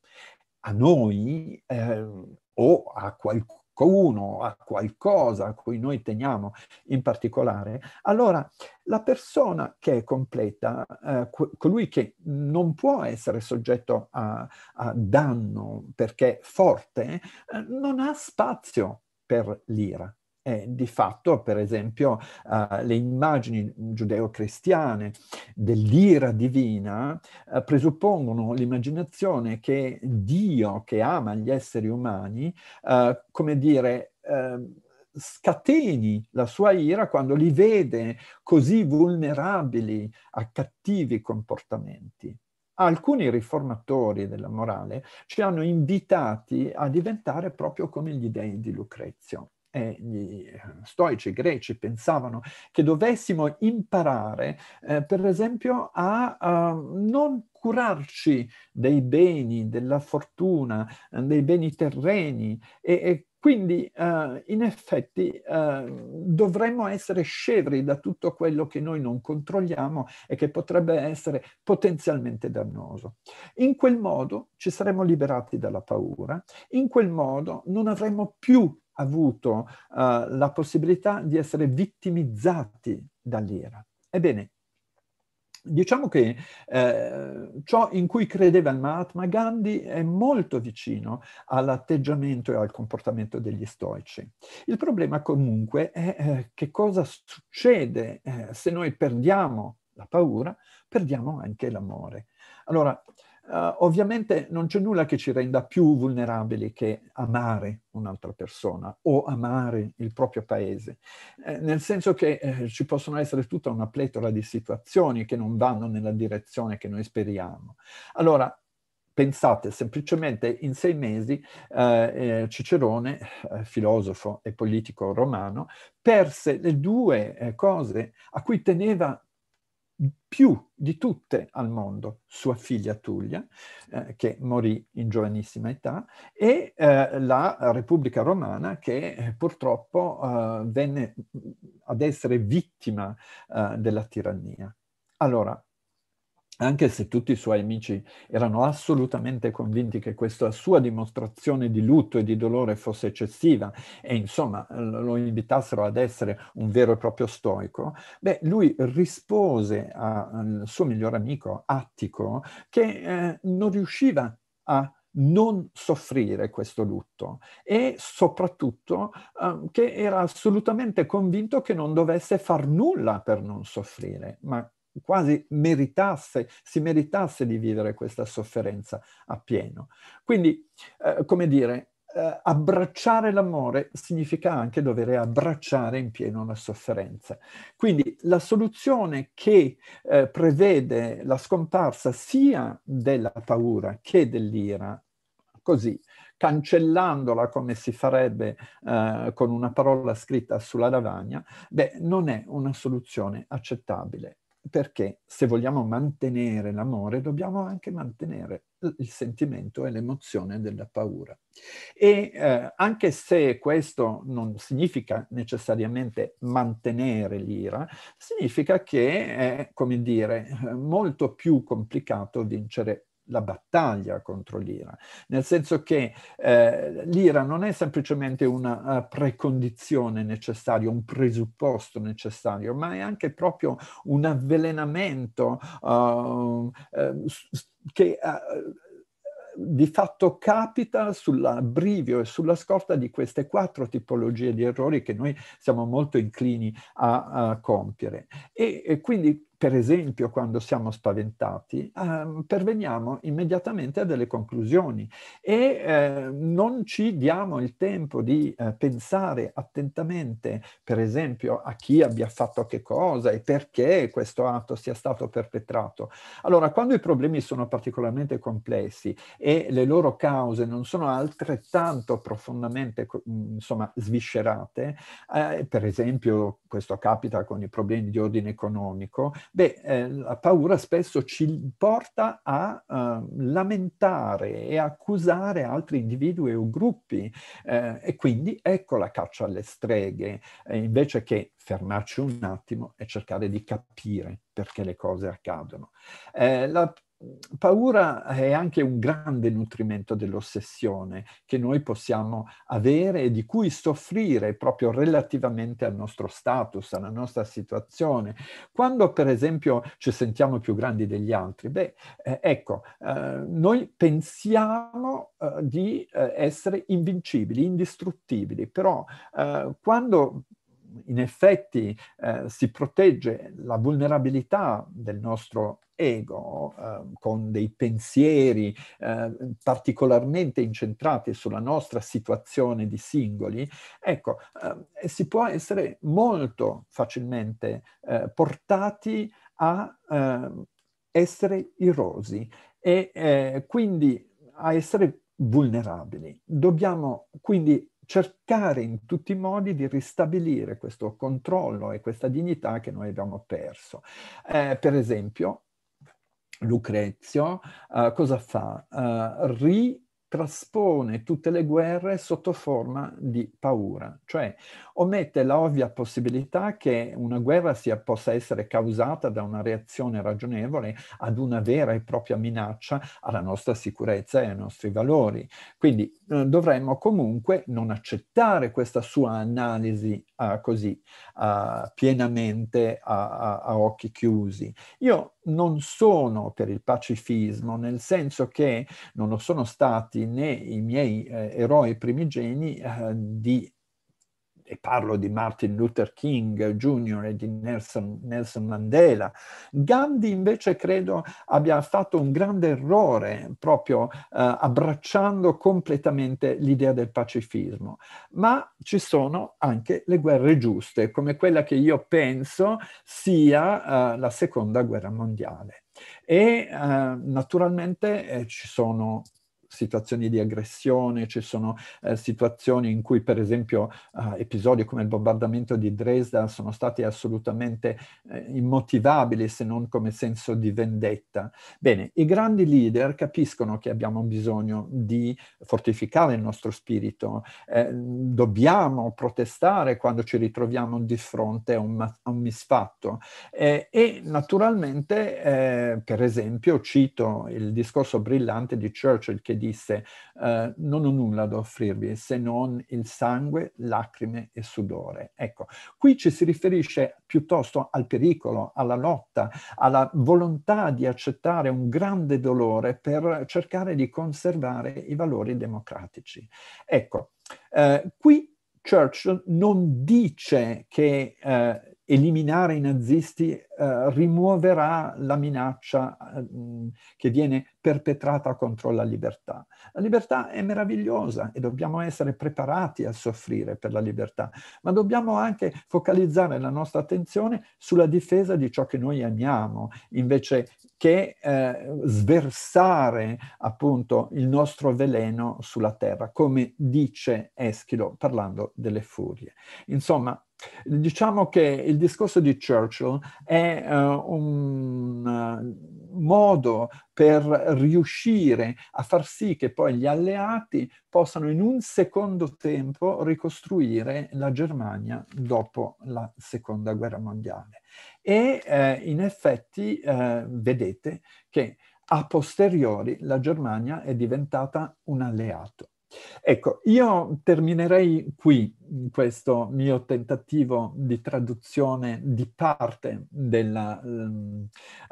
a noi eh, o a qualcuno, qualcuno, a qualcosa a cui noi teniamo in particolare, allora la persona che è completa, eh, colui che non può essere soggetto a, a danno perché è forte, eh, non ha spazio per l'ira. E di fatto, per esempio, uh, le immagini giudeo-cristiane dell'ira divina uh, presuppongono l'immaginazione che Dio, che ama gli esseri umani, uh, come dire, ehm, scateni la sua ira quando li vede così vulnerabili a cattivi comportamenti alcuni riformatori della morale ci hanno invitati a diventare proprio come gli dei di Lucrezio e gli stoici greci pensavano che dovessimo imparare, eh, per esempio, a, a non curarci dei beni, della fortuna, dei beni terreni e, e quindi uh, in effetti uh, dovremmo essere scevri da tutto quello che noi non controlliamo e che potrebbe essere potenzialmente dannoso. In quel modo ci saremmo liberati dalla paura, in quel modo non avremmo più avuto uh, la possibilità di essere vittimizzati dall'ira. Ebbene, diciamo che eh, ciò in cui credeva il Mahatma Gandhi è molto vicino all'atteggiamento e al comportamento degli stoici. Il problema comunque è eh, che cosa succede eh, se noi perdiamo la paura, perdiamo anche l'amore. Allora, Uh, ovviamente non c'è nulla che ci renda più vulnerabili che amare un'altra persona o amare il proprio paese, eh, nel senso che eh, ci possono essere tutta una pletora di situazioni che non vanno nella direzione che noi speriamo. Allora, pensate semplicemente in sei mesi eh, eh Cicerone, eh, filosofo e politico romano, perse le due eh, cose a cui teneva più di tutte al mondo sua figlia Tullia, eh, che morì in giovanissima età, e eh, la Repubblica Romana che eh, purtroppo eh, venne ad essere vittima eh, della tirannia. Allora, anche se tutti i suoi amici erano assolutamente convinti che questa sua dimostrazione di lutto e di dolore fosse eccessiva e insomma lo invitassero ad essere un vero e proprio stoico, beh, lui rispose al suo miglior amico Attico che eh, non riusciva a non soffrire questo lutto e soprattutto eh, che era assolutamente convinto che non dovesse far nulla per non soffrire, ma quasi meritasse, si meritasse di vivere questa sofferenza appieno. Quindi, eh, come dire, eh, abbracciare l'amore significa anche dover abbracciare in pieno la sofferenza. Quindi la soluzione che eh, prevede la scomparsa sia della paura che dell'ira, così, cancellandola come si farebbe eh, con una parola scritta sulla lavagna, beh, non è una soluzione accettabile perché se vogliamo mantenere l'amore dobbiamo anche mantenere il sentimento e l'emozione della paura. E eh, anche se questo non significa necessariamente mantenere l'ira, significa che è, come dire, molto più complicato vincere la battaglia contro l'Iran, nel senso che eh, l'Iran non è semplicemente una uh, precondizione necessaria, un presupposto necessario, ma è anche proprio un avvelenamento uh, uh, che eh, di fatto capita sulla e sulla scorta di queste quattro tipologie di errori che noi siamo molto inclini a, a compiere. E, e quindi per esempio quando siamo spaventati, eh, perveniamo immediatamente a delle conclusioni e eh, non ci diamo il tempo di eh, pensare attentamente, per esempio, a chi abbia fatto che cosa e perché questo atto sia stato perpetrato. Allora, quando i problemi sono particolarmente complessi e le loro cause non sono altrettanto profondamente, mm, insomma, sviscerate, eh, per esempio, questo capita con i problemi di ordine economico, Beh, eh, la paura spesso ci porta a eh, lamentare e accusare altri individui o gruppi eh, e quindi ecco la caccia alle streghe, eh, invece che fermarci un attimo e cercare di capire perché le cose accadono. Eh, la paura è anche un grande nutrimento dell'ossessione che noi possiamo avere e di cui soffrire proprio relativamente al nostro status, alla nostra situazione. Quando per esempio ci sentiamo più grandi degli altri, beh, eh, ecco, eh, noi pensiamo eh, di eh, essere invincibili, indistruttibili, però eh, quando in effetti eh, si protegge la vulnerabilità del nostro ego eh, con dei pensieri eh, particolarmente incentrati sulla nostra situazione di singoli, ecco, ehm, si può essere molto facilmente eh, portati a ehm, essere irosi e eh, quindi a essere vulnerabili. Dobbiamo quindi cercare in tutti i modi di ristabilire questo controllo e questa dignità che noi abbiamo perso. Eh, per esempio, Lucrezio eh, cosa fa? Eh, ri traspone tutte le guerre sotto forma di paura, cioè omette l'ovvia possibilità che una guerra sia, possa essere causata da una reazione ragionevole ad una vera e propria minaccia alla nostra sicurezza e ai nostri valori. Quindi eh, dovremmo comunque non accettare questa sua analisi eh, così eh, pienamente a, a, a occhi chiusi. Io non sono per il pacifismo, nel senso che non lo sono stati né i miei eh, eroi primigeni eh, di e parlo di Martin Luther King Jr. e di Nelson, Nelson, Mandela. Gandhi invece credo abbia fatto un grande errore proprio eh, abbracciando completamente l'idea del pacifismo, ma ci sono anche le guerre giuste, come quella che io penso sia eh, la seconda guerra mondiale. E eh, naturalmente eh, ci sono situazioni di aggressione, ci sono eh, situazioni in cui per esempio eh, episodi come il bombardamento di Dresda sono stati assolutamente eh, immotivabili se non come senso di vendetta. Bene, i grandi leader capiscono che abbiamo bisogno di fortificare il nostro spirito, eh, dobbiamo protestare quando ci ritroviamo di fronte a un, a un misfatto eh, e naturalmente eh, per esempio cito il discorso brillante di Churchill che disse eh, non ho nulla da offrirvi se non il sangue, lacrime e sudore. Ecco, qui ci si riferisce piuttosto al pericolo, alla lotta, alla volontà di accettare un grande dolore per cercare di conservare i valori democratici. Ecco, eh, qui Churchill non dice che eh, eliminare i nazisti eh, rimuoverà la minaccia eh, che viene perpetrata contro la libertà. La libertà è meravigliosa e dobbiamo essere preparati a soffrire per la libertà, ma dobbiamo anche focalizzare la nostra attenzione sulla difesa di ciò che noi amiamo, invece che eh, sversare appunto il nostro veleno sulla terra, come dice Eschilo parlando delle furie. Insomma, Diciamo che il discorso di Churchill è uh, un eh, modo per riuscire a far sì che poi gli alleati possano in un secondo tempo ricostruire la Germania dopo la seconda guerra mondiale. E eh, in effetti eh, vedete che a posteriori la Germania è diventata un alleato. Ecco, io terminerei qui in questo mio tentativo di traduzione di parte della um,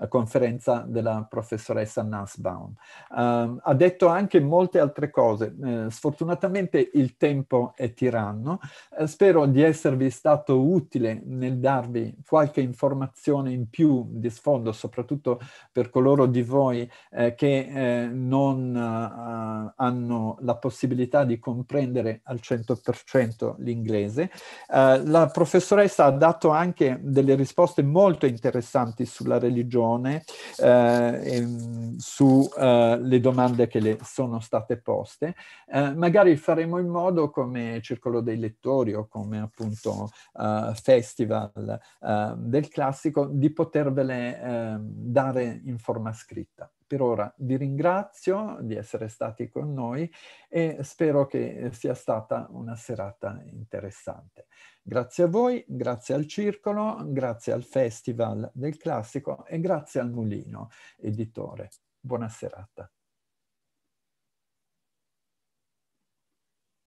conferenza della professoressa Nussbaum. Ehm, uh, ha detto anche molte altre cose. Uh, sfortunatamente il tempo è tiranno. Uh, spero di esservi stato utile nel darvi qualche informazione in più di sfondo, soprattutto per coloro di voi eh, che non hanno la possibilità di comprendere al 100% l'inglese. Uh, la professoressa ha dato anche delle risposte molto interessanti sulla religione, uh, e, mm, sulle eh, domande che le sono state poste. magari faremo in modo come Circolo dei Lettori o come appunto Festival del Classico di potervele ehm, dare in forma scritta per ora vi ringrazio di essere stati con noi e spero che sia stata una serata interessante. Grazie a voi, grazie al Circolo, grazie al Festival del Classico e grazie al Mulino, editore. Buona serata.